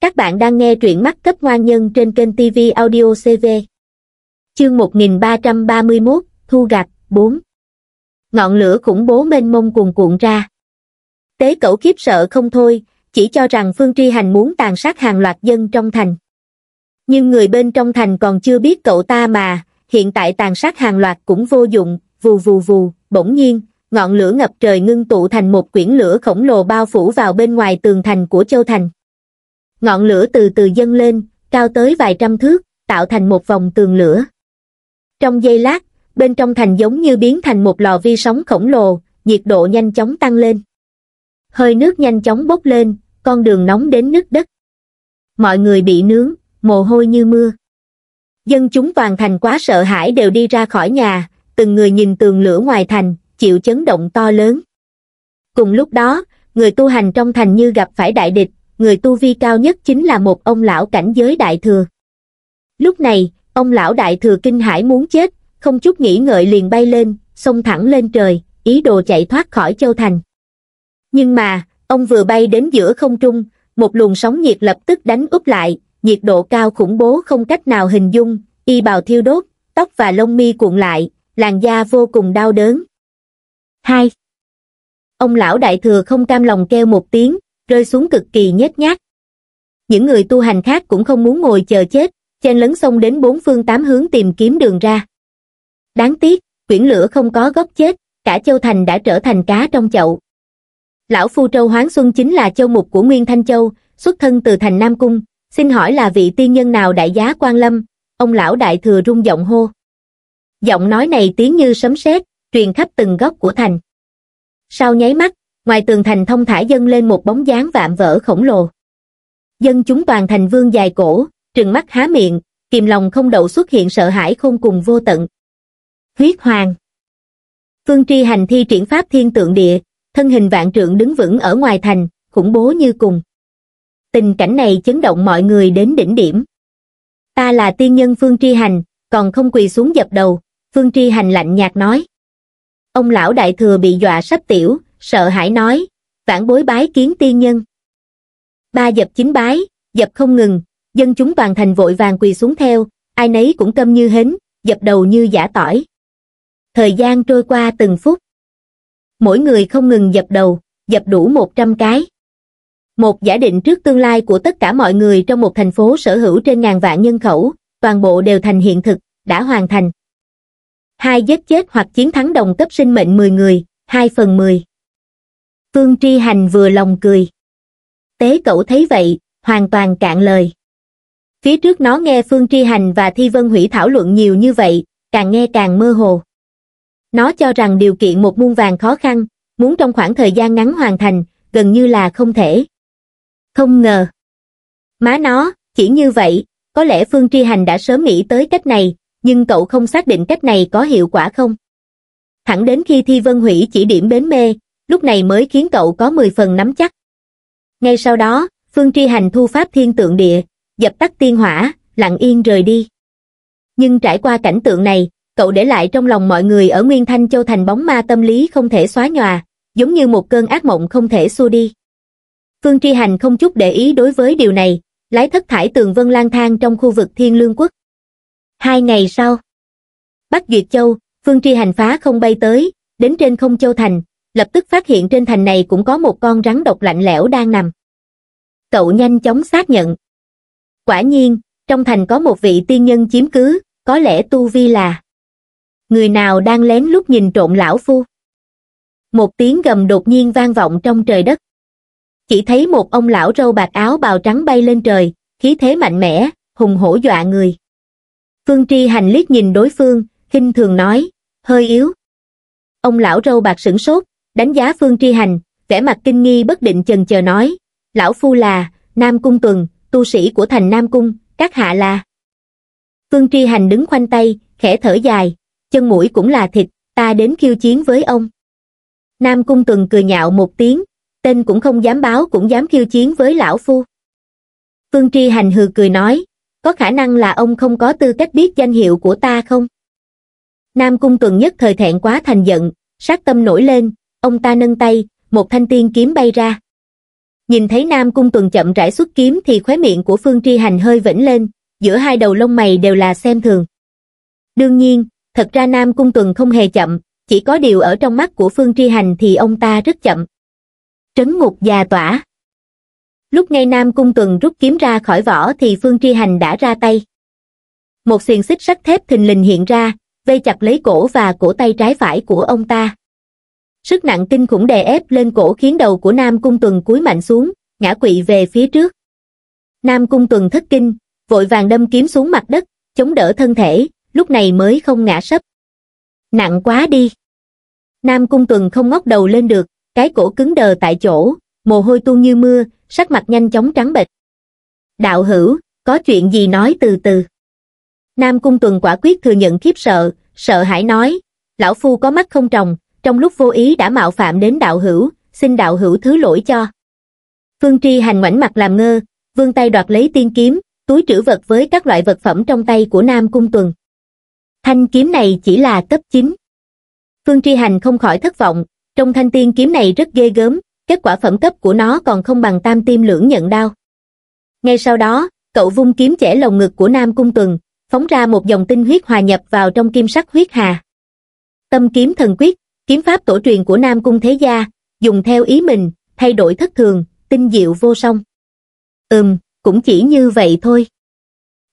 Các bạn đang nghe truyện mắt cấp ngoan nhân trên kênh TV Audio CV. Chương 1331, Thu gạch 4. Ngọn lửa khủng bố mênh mông cuồn cuộn ra. Tế cẩu khiếp sợ không thôi, chỉ cho rằng Phương Tri Hành muốn tàn sát hàng loạt dân trong thành. Nhưng người bên trong thành còn chưa biết cậu ta mà, hiện tại tàn sát hàng loạt cũng vô dụng, vù vù vù, bỗng nhiên, ngọn lửa ngập trời ngưng tụ thành một quyển lửa khổng lồ bao phủ vào bên ngoài tường thành của Châu Thành ngọn lửa từ từ dâng lên, cao tới vài trăm thước, tạo thành một vòng tường lửa. Trong giây lát, bên trong thành giống như biến thành một lò vi sóng khổng lồ, nhiệt độ nhanh chóng tăng lên. Hơi nước nhanh chóng bốc lên, con đường nóng đến nứt đất. Mọi người bị nướng, mồ hôi như mưa. Dân chúng toàn thành quá sợ hãi đều đi ra khỏi nhà, từng người nhìn tường lửa ngoài thành, chịu chấn động to lớn. Cùng lúc đó, người tu hành trong thành như gặp phải đại địch, người tu vi cao nhất chính là một ông lão cảnh giới đại thừa. Lúc này, ông lão đại thừa kinh hãi muốn chết, không chút nghĩ ngợi liền bay lên, xông thẳng lên trời, ý đồ chạy thoát khỏi châu thành. Nhưng mà, ông vừa bay đến giữa không trung, một luồng sóng nhiệt lập tức đánh úp lại, nhiệt độ cao khủng bố không cách nào hình dung, y bào thiêu đốt, tóc và lông mi cuộn lại, làn da vô cùng đau đớn. 2. Ông lão đại thừa không cam lòng kêu một tiếng, rơi xuống cực kỳ nhếch nhác. Những người tu hành khác cũng không muốn ngồi chờ chết, chen lấn sông đến bốn phương tám hướng tìm kiếm đường ra. Đáng tiếc, quyển lửa không có gốc chết, cả Châu Thành đã trở thành cá trong chậu. Lão Phu Châu Hoáng Xuân chính là châu mục của Nguyên Thanh Châu, xuất thân từ thành Nam Cung, xin hỏi là vị tiên nhân nào đại giá quan lâm, ông lão đại thừa rung giọng hô. Giọng nói này tiếng như sấm sét, truyền khắp từng góc của thành. Sau nháy mắt, ngoài tường thành thông thả dâng lên một bóng dáng vạm vỡ khổng lồ. Dân chúng toàn thành vương dài cổ, trừng mắt há miệng, kìm lòng không đậu xuất hiện sợ hãi không cùng vô tận. Huyết hoàng Phương Tri hành thi triển pháp thiên tượng địa, thân hình vạn trượng đứng vững ở ngoài thành, khủng bố như cùng. Tình cảnh này chấn động mọi người đến đỉnh điểm. Ta là tiên nhân Phương Tri Hành, còn không quỳ xuống dập đầu, Phương Tri Hành lạnh nhạt nói. Ông lão đại thừa bị dọa sắp tiểu, sợ hãi nói, vãn bối bái kiến tiên nhân. Ba dập chính bái, dập không ngừng, dân chúng toàn thành vội vàng quỳ xuống theo, ai nấy cũng câm như hến, dập đầu như giả tỏi. Thời gian trôi qua từng phút. Mỗi người không ngừng dập đầu, dập đủ 100 cái. Một giả định trước tương lai của tất cả mọi người trong một thành phố sở hữu trên ngàn vạn nhân khẩu, toàn bộ đều thành hiện thực, đã hoàn thành. Hai giết chết hoặc chiến thắng đồng cấp sinh mệnh 10 người, 2 phần 10. Phương Tri Hành vừa lòng cười. Tế cậu thấy vậy, hoàn toàn cạn lời. Phía trước nó nghe Phương Tri Hành và Thi Vân Hủy thảo luận nhiều như vậy, càng nghe càng mơ hồ. Nó cho rằng điều kiện một muôn vàng khó khăn, muốn trong khoảng thời gian ngắn hoàn thành, gần như là không thể. Không ngờ. Má nó, chỉ như vậy, có lẽ Phương Tri Hành đã sớm nghĩ tới cách này, nhưng cậu không xác định cách này có hiệu quả không. Thẳng đến khi Thi Vân Hủy chỉ điểm bến mê, lúc này mới khiến cậu có 10 phần nắm chắc. Ngay sau đó, Phương Tri Hành thu pháp thiên tượng địa, dập tắt tiên hỏa, lặng yên rời đi. Nhưng trải qua cảnh tượng này, cậu để lại trong lòng mọi người ở Nguyên Thanh Châu thành bóng ma tâm lý không thể xóa nhòa, giống như một cơn ác mộng không thể xua đi. Phương Tri Hành không chút để ý đối với điều này, lái thất thải tường vân lang thang trong khu vực Thiên Lương Quốc. Hai ngày sau, Bắc Duyệt Châu, Phương Tri Hành phá không bay tới, đến trên không châu thành, lập tức phát hiện trên thành này cũng có một con rắn độc lạnh lẽo đang nằm. Cậu nhanh chóng xác nhận. Quả nhiên, trong thành có một vị tiên nhân chiếm cứ, có lẽ Tu Vi là Người nào đang lén lúc nhìn trộm lão phu? Một tiếng gầm đột nhiên vang vọng trong trời đất. Chỉ thấy một ông lão râu bạc áo bào trắng bay lên trời, khí thế mạnh mẽ, hùng hổ dọa người. Phương Tri Hành liếc nhìn đối phương, khinh thường nói, hơi yếu. Ông lão râu bạc sửng sốt, đánh giá phương tri hành vẻ mặt kinh nghi bất định chần chờ nói lão phu là nam cung tuần tu sĩ của thành nam cung các hạ là phương tri hành đứng khoanh tay khẽ thở dài chân mũi cũng là thịt ta đến khiêu chiến với ông nam cung tuần cười nhạo một tiếng tên cũng không dám báo cũng dám khiêu chiến với lão phu phương tri hành hừ cười nói có khả năng là ông không có tư cách biết danh hiệu của ta không nam cung tuần nhất thời thẹn quá thành giận sát tâm nổi lên ông ta nâng tay một thanh tiên kiếm bay ra nhìn thấy nam cung tuần chậm rãi xuất kiếm thì khóe miệng của phương tri hành hơi vểnh lên giữa hai đầu lông mày đều là xem thường đương nhiên thật ra nam cung tuần không hề chậm chỉ có điều ở trong mắt của phương tri hành thì ông ta rất chậm trấn ngục già tỏa lúc ngay nam cung tuần rút kiếm ra khỏi vỏ thì phương tri hành đã ra tay một xiềng xích sắt thép thình lình hiện ra vây chặt lấy cổ và cổ tay trái phải của ông ta Sức nặng kinh khủng đè ép lên cổ khiến đầu của Nam Cung Tuần cúi mạnh xuống, ngã quỵ về phía trước. Nam Cung Tuần thất kinh, vội vàng đâm kiếm xuống mặt đất, chống đỡ thân thể, lúc này mới không ngã sấp. Nặng quá đi. Nam Cung Tuần không ngóc đầu lên được, cái cổ cứng đờ tại chỗ, mồ hôi tuôn như mưa, sắc mặt nhanh chóng trắng bệch. Đạo hữu, có chuyện gì nói từ từ. Nam Cung Tuần quả quyết thừa nhận khiếp sợ, sợ hãi nói, lão phu có mắt không trồng, trong lúc vô ý đã mạo phạm đến đạo hữu, xin đạo hữu thứ lỗi cho. Phương Tri hành ngoảnh mặt làm ngơ, vươn tay đoạt lấy tiên kiếm, túi trữ vật với các loại vật phẩm trong tay của Nam Cung Tuần. Thanh kiếm này chỉ là cấp 9. Phương Tri Hành không khỏi thất vọng, trong thanh tiên kiếm này rất ghê gớm, kết quả phẩm cấp của nó còn không bằng tam Tiêm lưỡng nhận đao. Ngay sau đó, cậu vung kiếm chẻ lồng ngực của Nam Cung Tuần, phóng ra một dòng tinh huyết hòa nhập vào trong kim sắc huyết hà. Tâm kiếm thần quyết, kiếm pháp tổ truyền của Nam Cung Thế Gia, dùng theo ý mình, thay đổi thất thường, tinh diệu vô song. Ừm, cũng chỉ như vậy thôi.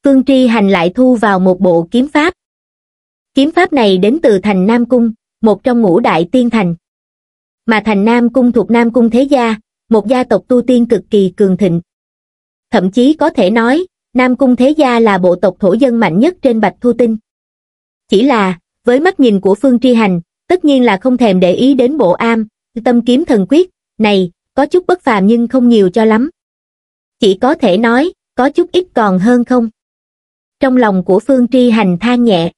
Phương Tri Hành lại thu vào một bộ kiếm pháp. Kiếm pháp này đến từ thành Nam Cung, một trong ngũ đại tiên thành. Mà thành Nam Cung thuộc Nam Cung Thế Gia, một gia tộc tu tiên cực kỳ cường thịnh. Thậm chí có thể nói, Nam Cung Thế Gia là bộ tộc thổ dân mạnh nhất trên Bạch Thu Tinh. Chỉ là, với mắt nhìn của Phương Tri Hành, tất nhiên là không thèm để ý đến bộ am, tâm kiếm thần quyết, này, có chút bất phàm nhưng không nhiều cho lắm. Chỉ có thể nói, có chút ít còn hơn không? Trong lòng của Phương Tri Hành than nhẹ.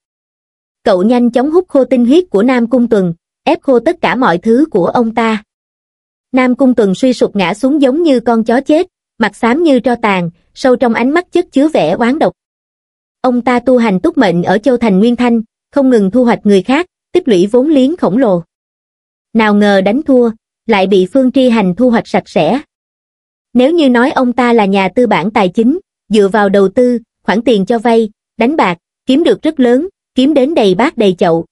Cậu nhanh chóng hút khô tinh huyết của Nam Cung Tuần, ép khô tất cả mọi thứ của ông ta. Nam Cung Tuần suy sụp ngã xuống giống như con chó chết, mặt xám như tro tàn, sâu trong ánh mắt chất chứa vẻ oán độc. Ông ta tu hành túc mệnh ở Châu Thành Nguyên Thanh, không ngừng thu hoạch người khác, tích lũy vốn liếng khổng lồ nào ngờ đánh thua lại bị phương tri hành thu hoạch sạch sẽ nếu như nói ông ta là nhà tư bản tài chính dựa vào đầu tư khoản tiền cho vay đánh bạc kiếm được rất lớn kiếm đến đầy bát đầy chậu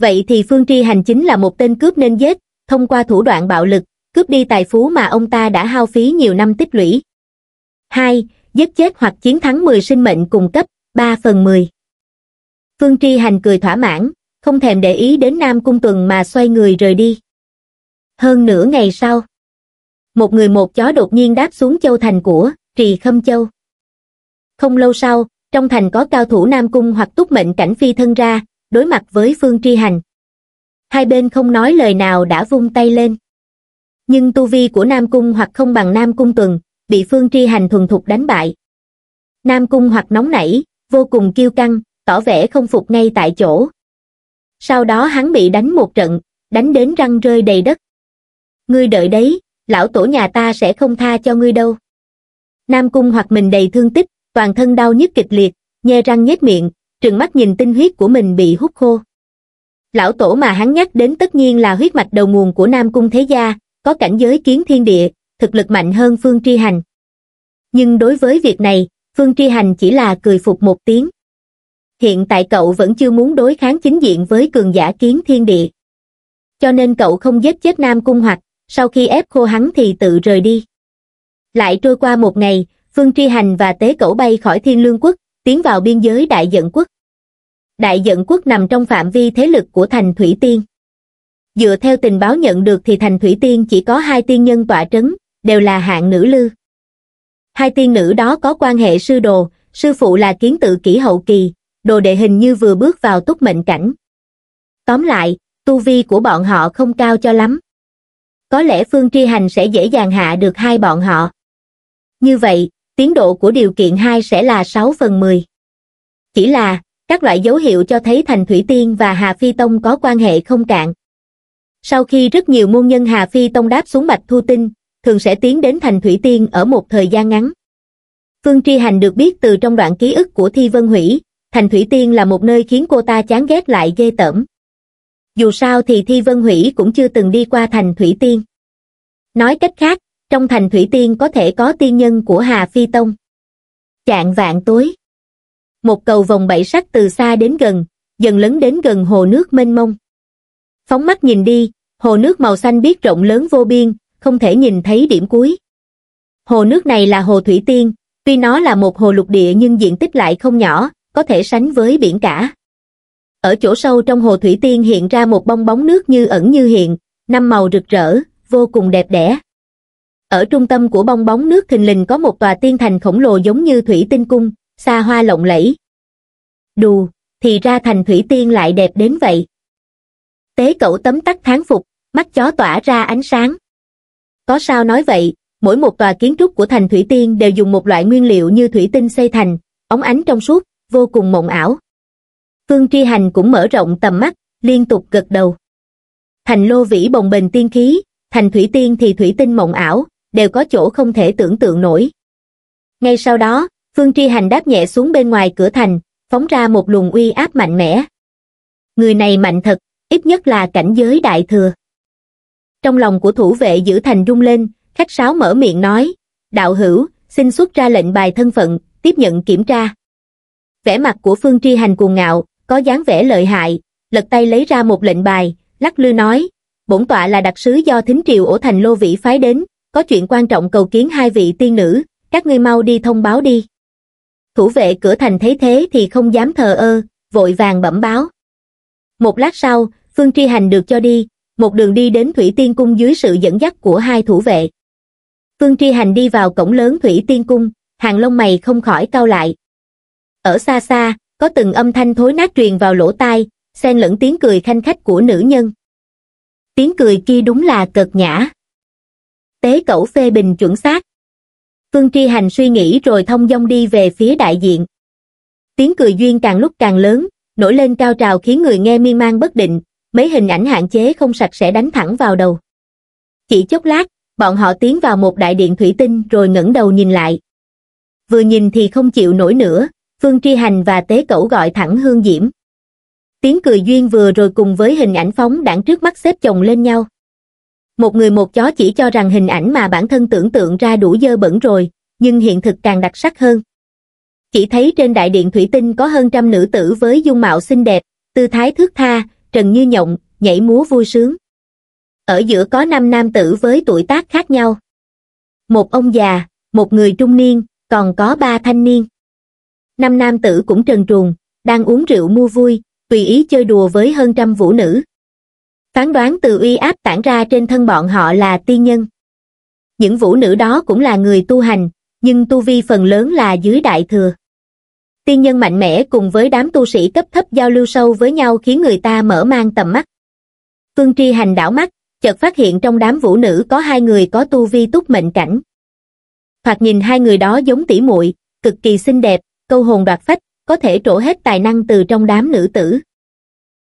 vậy thì phương tri hành chính là một tên cướp nên giết thông qua thủ đoạn bạo lực cướp đi tài phú mà ông ta đã hao phí nhiều năm tích lũy hai giết chết hoặc chiến thắng 10 sinh mệnh cùng cấp 3 phần 10. Phương Tri Hành cười thỏa mãn, không thèm để ý đến Nam Cung Tuần mà xoay người rời đi. Hơn nửa ngày sau, một người một chó đột nhiên đáp xuống châu thành của Trì Khâm Châu. Không lâu sau, trong thành có cao thủ Nam Cung hoặc túc mệnh cảnh phi thân ra, đối mặt với Phương Tri Hành. Hai bên không nói lời nào đã vung tay lên. Nhưng tu vi của Nam Cung hoặc không bằng Nam Cung Tuần, bị Phương Tri Hành thuần thục đánh bại. Nam Cung hoặc nóng nảy, vô cùng kiêu căng, tỏ vẻ không phục ngay tại chỗ, sau đó hắn bị đánh một trận, đánh đến răng rơi đầy đất. Ngươi đợi đấy, lão tổ nhà ta sẽ không tha cho ngươi đâu. Nam Cung hoặc mình đầy thương tích, toàn thân đau nhức kịch liệt, nhe răng nhếch miệng, trừng mắt nhìn tinh huyết của mình bị hút khô. Lão tổ mà hắn nhắc đến tất nhiên là huyết mạch đầu nguồn của Nam Cung Thế Gia, có cảnh giới kiến thiên địa, thực lực mạnh hơn Phương Tri Hành. Nhưng đối với việc này, Phương Tri Hành chỉ là cười phục một tiếng hiện tại cậu vẫn chưa muốn đối kháng chính diện với cường giả kiến thiên địa. Cho nên cậu không giết chết Nam Cung Hoạch, sau khi ép khô hắn thì tự rời đi. Lại trôi qua một ngày, Phương Tri Hành và Tế Cẩu bay khỏi Thiên Lương Quốc, tiến vào biên giới Đại Dận Quốc. Đại Dận Quốc nằm trong phạm vi thế lực của thành Thủy Tiên. Dựa theo tình báo nhận được thì thành Thủy Tiên chỉ có hai tiên nhân tọa trấn, đều là hạng nữ lư. Hai tiên nữ đó có quan hệ sư đồ, sư phụ là kiến tự kỷ hậu kỳ, đồ đệ hình như vừa bước vào túc mệnh cảnh. Tóm lại, tu vi của bọn họ không cao cho lắm. Có lẽ Phương Tri Hành sẽ dễ dàng hạ được hai bọn họ. Như vậy, tiến độ của điều kiện 2 sẽ là 6 phần 10. Chỉ là, các loại dấu hiệu cho thấy Thành Thủy Tiên và Hà Phi Tông có quan hệ không cạn. Sau khi rất nhiều môn nhân Hà Phi Tông đáp xuống Bạch Thu Tinh, thường sẽ tiến đến Thành Thủy Tiên ở một thời gian ngắn. Phương Tri Hành được biết từ trong đoạn ký ức của Thi Vân Hủy, thành Thủy Tiên là một nơi khiến cô ta chán ghét lại ghê tởm. Dù sao thì Thi Vân Hủy cũng chưa từng đi qua thành Thủy Tiên. Nói cách khác, trong thành Thủy Tiên có thể có tiên nhân của Hà Phi Tông. Chạng vạn tối. Một cầu vòng bảy sắc từ xa đến gần, dần lấn đến gần hồ nước mênh mông. Phóng mắt nhìn đi, hồ nước màu xanh biếc rộng lớn vô biên, không thể nhìn thấy điểm cuối. Hồ nước này là hồ Thủy Tiên, tuy nó là một hồ lục địa nhưng diện tích lại không nhỏ, có thể sánh với biển cả. Ở chỗ sâu trong hồ Thủy Tiên hiện ra một bong bóng nước như ẩn như hiện, năm màu rực rỡ, vô cùng đẹp đẽ. Ở trung tâm của bong bóng nước thình lình có một tòa tiên thành khổng lồ giống như thủy tinh cung, xa hoa lộng lẫy. Đù, thì ra thành thủy tiên lại đẹp đến vậy. Tế cậu tấm tắc tháng phục, mắt chó tỏa ra ánh sáng. Có sao nói vậy, mỗi một tòa kiến trúc của thành thủy tiên đều dùng một loại nguyên liệu như thủy tinh xây thành, ống ánh trong suốt, vô cùng mộng ảo phương Tri hành cũng mở rộng tầm mắt liên tục gật đầu thành lô vĩ bồng bềnh tiên khí thành thủy tiên thì thủy tinh mộng ảo đều có chỗ không thể tưởng tượng nổi ngay sau đó phương Tri hành đáp nhẹ xuống bên ngoài cửa thành phóng ra một luồng uy áp mạnh mẽ người này mạnh thật ít nhất là cảnh giới đại thừa trong lòng của thủ vệ giữ thành rung lên khách sáo mở miệng nói đạo hữu xin xuất ra lệnh bài thân phận tiếp nhận kiểm tra vẻ mặt của Phương Tri Hành cuồng ngạo, có dáng vẻ lợi hại, lật tay lấy ra một lệnh bài, lắc lư nói, bổn tọa là đặc sứ do thính triều ổ thành lô vị phái đến, có chuyện quan trọng cầu kiến hai vị tiên nữ, các ngươi mau đi thông báo đi. Thủ vệ cửa thành thấy thế thì không dám thờ ơ, vội vàng bẩm báo. Một lát sau, Phương Tri Hành được cho đi, một đường đi đến Thủy Tiên Cung dưới sự dẫn dắt của hai thủ vệ. Phương Tri Hành đi vào cổng lớn Thủy Tiên Cung, hàng lông mày không khỏi cau lại, ở xa xa, có từng âm thanh thối nát truyền vào lỗ tai, xen lẫn tiếng cười khanh khách của nữ nhân. Tiếng cười kia đúng là cợt nhã. Tế cẩu phê bình chuẩn xác. Phương Tri Hành suy nghĩ rồi thông dong đi về phía đại diện. Tiếng cười duyên càng lúc càng lớn, nổi lên cao trào khiến người nghe miên man bất định, mấy hình ảnh hạn chế không sạch sẽ đánh thẳng vào đầu. Chỉ chốc lát, bọn họ tiến vào một đại điện thủy tinh rồi ngẩng đầu nhìn lại. Vừa nhìn thì không chịu nổi nữa, Phương Tri Hành và Tế Cẩu gọi thẳng Hương Diễm. Tiếng cười duyên vừa rồi cùng với hình ảnh phóng đẳng trước mắt xếp chồng lên nhau. Một người một chó chỉ cho rằng hình ảnh mà bản thân tưởng tượng ra đủ dơ bẩn rồi, nhưng hiện thực càng đặc sắc hơn. Chỉ thấy trên đại điện thủy tinh có hơn trăm nữ tử với dung mạo xinh đẹp, tư thái thước tha, trần như nhộng, nhảy múa vui sướng. Ở giữa có năm nam tử với tuổi tác khác nhau. Một ông già, một người trung niên, còn có ba thanh niên năm nam tử cũng trần truồng, đang uống rượu mua vui, tùy ý chơi đùa với hơn trăm vũ nữ. Phán đoán từ uy áp tản ra trên thân bọn họ là tiên nhân. Những vũ nữ đó cũng là người tu hành, nhưng tu vi phần lớn là dưới đại thừa. Tiên nhân mạnh mẽ cùng với đám tu sĩ cấp thấp giao lưu sâu với nhau khiến người ta mở mang tầm mắt. Phương Tri Hành đảo mắt, chợt phát hiện trong đám vũ nữ có hai người có tu vi túc mệnh cảnh. Thoạt nhìn hai người đó giống tỷ muội, cực kỳ xinh đẹp, câu hồn đoạt phách, có thể trổ hết tài năng từ trong đám nữ tử.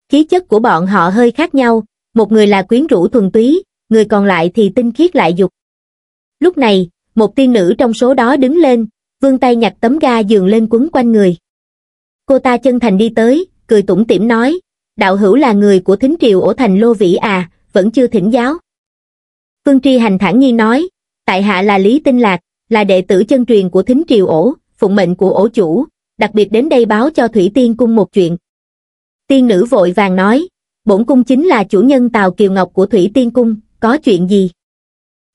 Khí chất của bọn họ hơi khác nhau, một người là quyến rũ thuần túy, người còn lại thì tinh khiết lại dục. Lúc này, một tiên nữ trong số đó đứng lên, vươn tay nhặt tấm ga giường lên quấn quanh người. Cô ta chân thành đi tới, cười tủm tỉm nói, đạo hữu là người của thính triều ổ thành Lô Vĩ à, vẫn chưa thỉnh giáo. Phương Tri Hành thản nhiên nói, tại hạ là Lý Tinh Lạc, là đệ tử chân truyền của thính triều ổ phụng mệnh của ổ chủ, đặc biệt đến đây báo cho Thủy Tiên Cung một chuyện. Tiên nữ vội vàng nói, bổn cung chính là chủ nhân Tào Kiều Ngọc của Thủy Tiên Cung, có chuyện gì?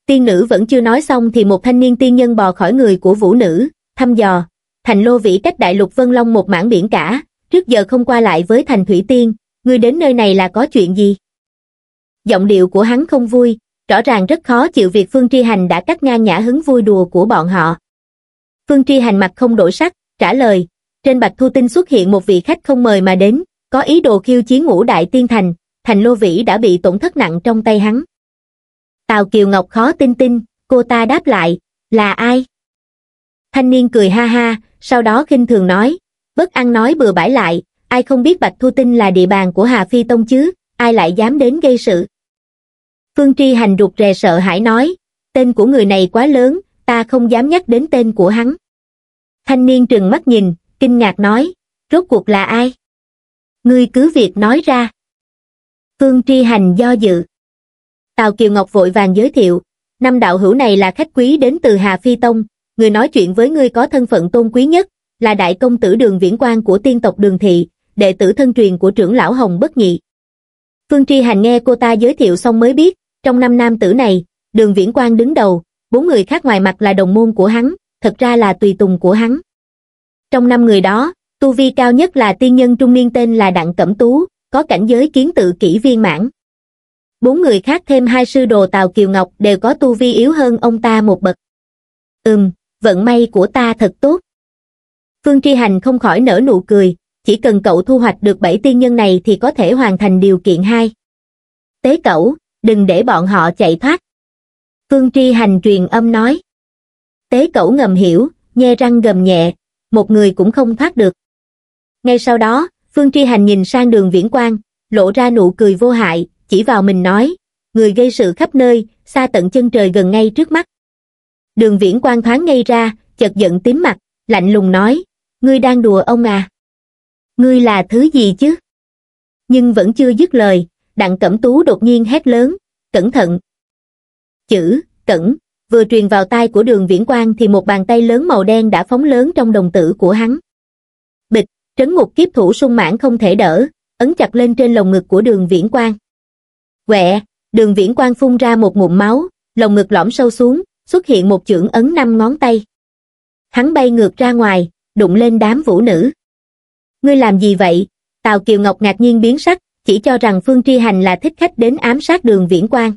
Tiên nữ vẫn chưa nói xong thì một thanh niên tiên nhân bò khỏi người của vũ nữ, thăm dò, thành lô vĩ cách đại lục Vân Long một mảng biển cả, trước giờ không qua lại với thành Thủy Tiên, người đến nơi này là có chuyện gì? Giọng điệu của hắn không vui, rõ ràng rất khó chịu việc Phương Tri Hành đã cắt ngang nhã hứng vui đùa của bọn họ. Phương Tri Hành mặt không đổi sắc, trả lời, trên Bạch Thu Tinh xuất hiện một vị khách không mời mà đến, có ý đồ khiêu chiến ngũ đại tiên thành, thành Lô Vĩ đã bị tổn thất nặng trong tay hắn. Tào Kiều Ngọc khó tin tin, cô ta đáp lại, là ai? Thanh niên cười ha ha, sau đó khinh thường nói, bất ăn nói bừa bãi lại, ai không biết Bạch Thu Tinh là địa bàn của Hà Phi Tông chứ, ai lại dám đến gây sự. Phương Tri Hành rụt rè sợ hãi nói, tên của người này quá lớn, ta không dám nhắc đến tên của hắn. Thanh niên trừng mắt nhìn, kinh ngạc nói, rốt cuộc là ai? Ngươi cứ việc nói ra. Phương Tri Hành do dự. Tào Kiều Ngọc vội vàng giới thiệu, năm đạo hữu này là khách quý đến từ Hà Phi Tông, người nói chuyện với ngươi có thân phận tôn quý nhất, là đại công tử đường viễn quan của tiên tộc đường thị, đệ tử thân truyền của trưởng lão Hồng Bất Nhị. Phương Tri Hành nghe cô ta giới thiệu xong mới biết, trong năm nam tử này, đường viễn quan đứng đầu, bốn người khác ngoài mặt là đồng môn của hắn thật ra là tùy tùng của hắn trong năm người đó tu vi cao nhất là tiên nhân trung niên tên là đặng cẩm tú có cảnh giới kiến tự kỹ viên mãn bốn người khác thêm hai sư đồ tào kiều ngọc đều có tu vi yếu hơn ông ta một bậc ừm vận may của ta thật tốt phương tri hành không khỏi nở nụ cười chỉ cần cậu thu hoạch được bảy tiên nhân này thì có thể hoàn thành điều kiện hai tế cẩu đừng để bọn họ chạy thoát phương tri hành truyền âm nói tế cẩu ngầm hiểu nhe răng gầm nhẹ một người cũng không thoát được ngay sau đó phương tri hành nhìn sang đường viễn quang lộ ra nụ cười vô hại chỉ vào mình nói người gây sự khắp nơi xa tận chân trời gần ngay trước mắt đường viễn quang thoáng ngay ra chợt giận tím mặt lạnh lùng nói ngươi đang đùa ông à ngươi là thứ gì chứ nhưng vẫn chưa dứt lời đặng cẩm tú đột nhiên hét lớn cẩn thận chữ cẩn vừa truyền vào tai của đường viễn quang thì một bàn tay lớn màu đen đã phóng lớn trong đồng tử của hắn bịch trấn ngục kiếp thủ sung mãn không thể đỡ ấn chặt lên trên lồng ngực của đường viễn quang quẹ đường viễn quang phun ra một ngụm máu lồng ngực lõm sâu xuống xuất hiện một chưởng ấn năm ngón tay hắn bay ngược ra ngoài đụng lên đám vũ nữ ngươi làm gì vậy tào kiều ngọc ngạc nhiên biến sắc chỉ cho rằng phương tri hành là thích khách đến ám sát đường viễn quang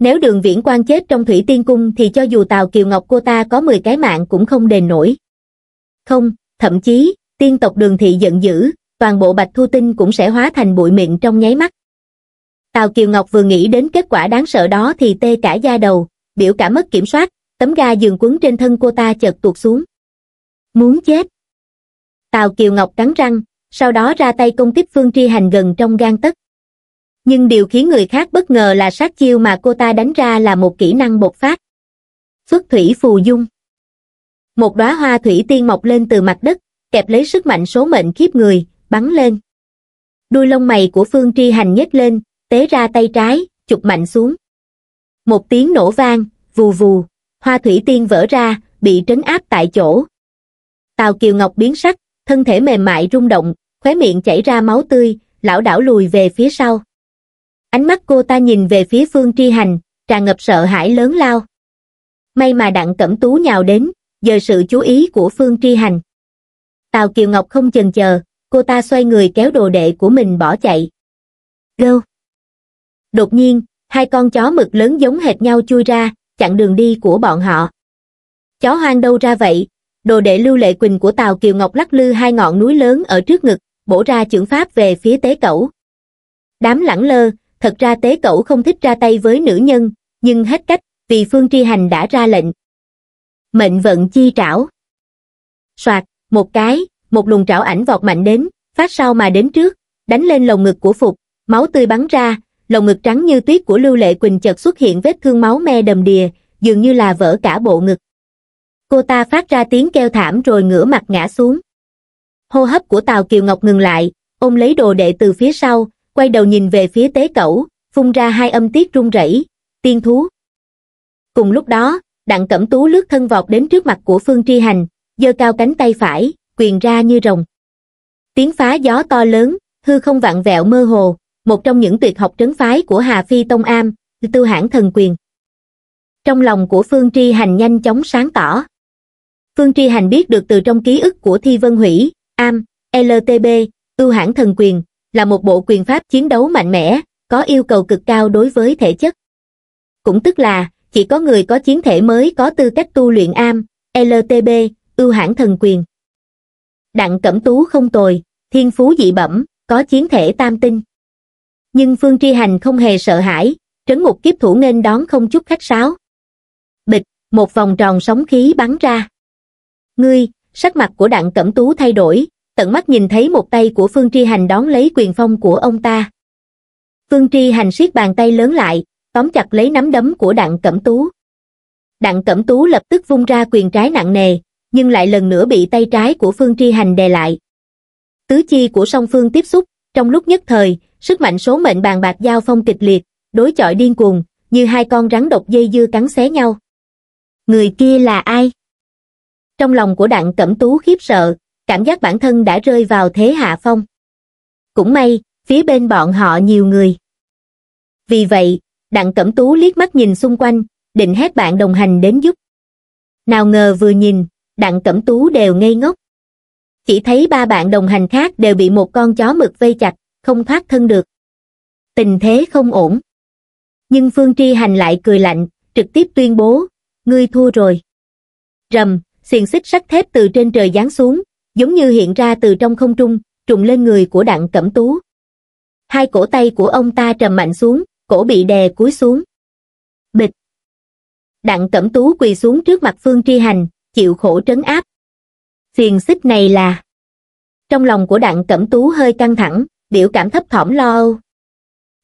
nếu đường viễn quan chết trong thủy tiên cung thì cho dù tàu Kiều Ngọc cô ta có 10 cái mạng cũng không đền nổi. Không, thậm chí, tiên tộc đường thị giận dữ, toàn bộ bạch thu tinh cũng sẽ hóa thành bụi mịn trong nháy mắt. tàu Kiều Ngọc vừa nghĩ đến kết quả đáng sợ đó thì tê cả da đầu, biểu cả mất kiểm soát, tấm ga giường quấn trên thân cô ta chợt tuột xuống. Muốn chết. tàu Kiều Ngọc cắn răng, sau đó ra tay công tiếp Phương Tri Hành gần trong gan tất nhưng điều khiến người khác bất ngờ là sát chiêu mà cô ta đánh ra là một kỹ năng bột phát phước thủy phù dung một đóa hoa thủy tiên mọc lên từ mặt đất kẹp lấy sức mạnh số mệnh khiếp người bắn lên đuôi lông mày của phương tri hành nhếch lên tế ra tay trái chụp mạnh xuống một tiếng nổ vang vù vù hoa thủy tiên vỡ ra bị trấn áp tại chỗ tào kiều ngọc biến sắc thân thể mềm mại rung động khóe miệng chảy ra máu tươi lão đảo lùi về phía sau ánh mắt cô ta nhìn về phía phương tri hành tràn ngập sợ hãi lớn lao may mà đặng cẩm tú nhào đến giờ sự chú ý của phương tri hành tào kiều ngọc không chần chờ cô ta xoay người kéo đồ đệ của mình bỏ chạy gâu đột nhiên hai con chó mực lớn giống hệt nhau chui ra chặn đường đi của bọn họ chó hoang đâu ra vậy đồ đệ lưu lệ quỳnh của tào kiều ngọc lắc lư hai ngọn núi lớn ở trước ngực bổ ra chưởng pháp về phía tế cẩu đám lẳng lơ thật ra tế cẩu không thích ra tay với nữ nhân nhưng hết cách vì phương tri hành đã ra lệnh mệnh vận chi trảo soạt một cái một luồng trảo ảnh vọt mạnh đến phát sau mà đến trước đánh lên lồng ngực của phục máu tươi bắn ra lồng ngực trắng như tuyết của lưu lệ quỳnh chợt xuất hiện vết thương máu me đầm đìa dường như là vỡ cả bộ ngực cô ta phát ra tiếng kêu thảm rồi ngửa mặt ngã xuống hô hấp của tào kiều ngọc ngừng lại ôm lấy đồ đệ từ phía sau quay đầu nhìn về phía tế cẩu phun ra hai âm tiết rung rẩy tiên thú cùng lúc đó đặng cẩm tú lướt thân vọt đến trước mặt của phương tri hành giơ cao cánh tay phải quyền ra như rồng tiếng phá gió to lớn hư không vạn vẹo mơ hồ một trong những tuyệt học trấn phái của hà phi tông am tư hãn thần quyền trong lòng của phương tri hành nhanh chóng sáng tỏ phương tri hành biết được từ trong ký ức của thi vân hủy am ltb ưu hãn thần quyền là một bộ quyền pháp chiến đấu mạnh mẽ, có yêu cầu cực cao đối với thể chất. Cũng tức là, chỉ có người có chiến thể mới có tư cách tu luyện am, LTB, ưu hãn thần quyền. Đặng Cẩm Tú không tồi, thiên phú dị bẩm, có chiến thể tam tinh. Nhưng Phương Tri Hành không hề sợ hãi, trấn ngục kiếp thủ nên đón không chút khách sáo. Bịch, một vòng tròn sóng khí bắn ra. Ngươi, sắc mặt của đặng cẩm tú thay đổi, tận mắt nhìn thấy một tay của phương tri hành đón lấy quyền phong của ông ta phương tri hành siết bàn tay lớn lại tóm chặt lấy nắm đấm của đặng cẩm tú đặng cẩm tú lập tức vung ra quyền trái nặng nề nhưng lại lần nữa bị tay trái của phương tri hành đè lại tứ chi của song phương tiếp xúc trong lúc nhất thời sức mạnh số mệnh bàn bạc giao phong kịch liệt đối chọi điên cuồng như hai con rắn độc dây dưa cắn xé nhau người kia là ai trong lòng của đặng cẩm tú khiếp sợ cảm giác bản thân đã rơi vào thế hạ phong. Cũng may, phía bên bọn họ nhiều người. Vì vậy, Đặng Cẩm Tú liếc mắt nhìn xung quanh, định hét bạn đồng hành đến giúp. Nào ngờ vừa nhìn, Đặng Cẩm Tú đều ngây ngốc. Chỉ thấy ba bạn đồng hành khác đều bị một con chó mực vây chặt, không thoát thân được. Tình thế không ổn. Nhưng Phương Tri Hành lại cười lạnh, trực tiếp tuyên bố, ngươi thua rồi. Rầm, xiềng xích sắt thép từ trên trời giáng xuống, giống như hiện ra từ trong không trung, trùng lên người của đặng cẩm tú. Hai cổ tay của ông ta trầm mạnh xuống, cổ bị đè cúi xuống. Bịch! Đặng cẩm tú quỳ xuống trước mặt Phương Tri Hành, chịu khổ trấn áp. Phiền xích này là... Trong lòng của đặng cẩm tú hơi căng thẳng, biểu cảm thấp thỏm lo âu.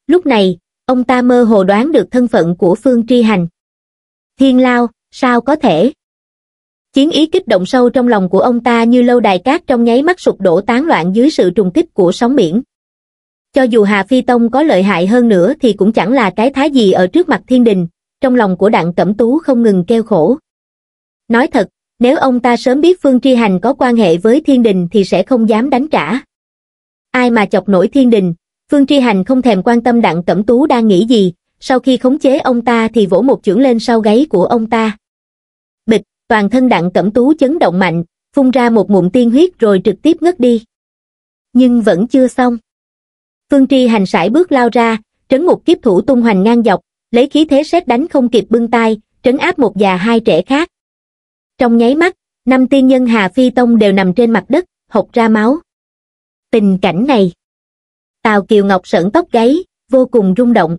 Lúc này, ông ta mơ hồ đoán được thân phận của Phương Tri Hành. Thiên Lao, sao có thể? Chiến ý kích động sâu trong lòng của ông ta như lâu đài cát trong nháy mắt sụp đổ tán loạn dưới sự trùng kích của sóng biển. Cho dù Hà Phi Tông có lợi hại hơn nữa thì cũng chẳng là cái thái gì ở trước mặt thiên đình, trong lòng của đặng cẩm tú không ngừng kêu khổ. Nói thật, nếu ông ta sớm biết Phương Tri Hành có quan hệ với thiên đình thì sẽ không dám đánh trả. Ai mà chọc nổi thiên đình, Phương Tri Hành không thèm quan tâm đặng cẩm tú đang nghĩ gì, sau khi khống chế ông ta thì vỗ một chưởng lên sau gáy của ông ta toàn thân đặng cẩm tú chấn động mạnh, phun ra một mụn tiên huyết rồi trực tiếp ngất đi. Nhưng vẫn chưa xong. Phương Tri hành sải bước lao ra, trấn một kiếp thủ tung hoành ngang dọc, lấy khí thế xét đánh không kịp bưng tay, trấn áp một già hai trẻ khác. Trong nháy mắt, năm tiên nhân Hà Phi Tông đều nằm trên mặt đất, hộc ra máu. Tình cảnh này. Tào Kiều Ngọc sợn tóc gáy, vô cùng rung động.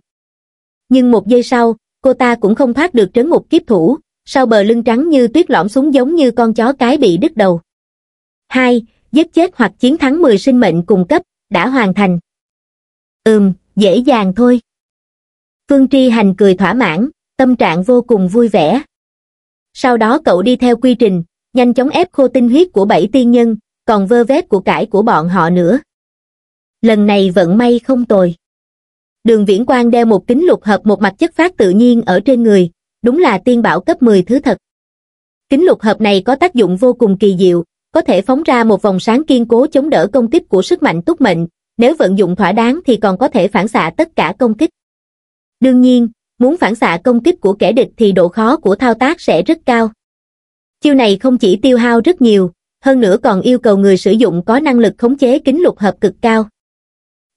Nhưng một giây sau, cô ta cũng không thoát được trấn ngục kiếp thủ, sau bờ lưng trắng như tuyết lõm xuống giống như con chó cái bị đứt đầu. 2. Giết chết hoặc chiến thắng 10 sinh mệnh cùng cấp, đã hoàn thành. Ừm, dễ dàng thôi. Phương Tri Hành cười thỏa mãn, tâm trạng vô cùng vui vẻ. Sau đó cậu đi theo quy trình, nhanh chóng ép khô tinh huyết của bảy tiên nhân, còn vơ vét của cải của bọn họ nữa. Lần này vận may không tồi. Đường Viễn Quang đeo một kính lục hợp một mặt chất phát tự nhiên ở trên người, đúng là tiên bảo cấp 10 thứ thật. Kính lục hợp này có tác dụng vô cùng kỳ diệu, có thể phóng ra một vòng sáng kiên cố chống đỡ công kích của sức mạnh túc mệnh, nếu vận dụng thỏa đáng thì còn có thể phản xạ tất cả công kích. Đương nhiên, muốn phản xạ công kích của kẻ địch thì độ khó của thao tác sẽ rất cao. Chiêu này không chỉ tiêu hao rất nhiều, hơn nữa còn yêu cầu người sử dụng có năng lực khống chế kính lục hợp cực cao.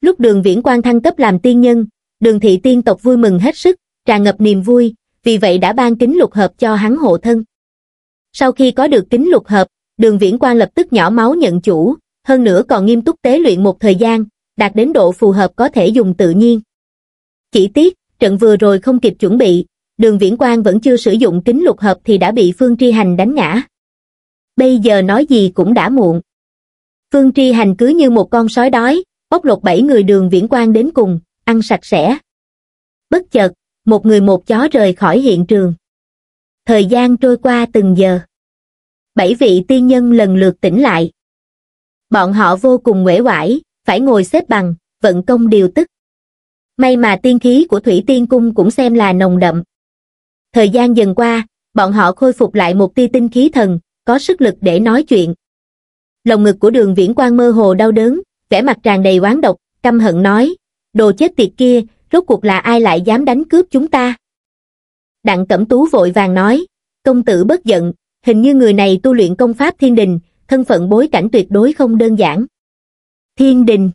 Lúc đường viễn quan thăng cấp làm tiên nhân, đường thị tiên tộc vui mừng hết sức, tràn ngập niềm vui, vì vậy đã ban kính lục hợp cho hắn hộ thân. Sau khi có được kính lục hợp, đường viễn quan lập tức nhỏ máu nhận chủ, hơn nữa còn nghiêm túc tế luyện một thời gian, đạt đến độ phù hợp có thể dùng tự nhiên. Chỉ tiếc, trận vừa rồi không kịp chuẩn bị, đường viễn quan vẫn chưa sử dụng kính lục hợp thì đã bị Phương Tri Hành đánh ngã. Bây giờ nói gì cũng đã muộn. Phương Tri Hành cứ như một con sói đói, bóc lột bảy người đường viễn quan đến cùng, ăn sạch sẽ. Bất chợt, một người một chó rời khỏi hiện trường. Thời gian trôi qua từng giờ. Bảy vị tiên nhân lần lượt tỉnh lại. Bọn họ vô cùng uể oải, phải ngồi xếp bằng, vận công điều tức. May mà tiên khí của Thủy Tiên Cung cũng xem là nồng đậm. Thời gian dần qua, bọn họ khôi phục lại một tia tinh khí thần, có sức lực để nói chuyện. Lòng ngực của đường viễn quan mơ hồ đau đớn, vẻ mặt tràn đầy oán độc, căm hận nói, đồ chết tiệt kia, rốt cuộc là ai lại dám đánh cướp chúng ta? Đặng Cẩm Tú vội vàng nói, công tử bất giận, hình như người này tu luyện công pháp thiên đình, thân phận bối cảnh tuyệt đối không đơn giản. Thiên đình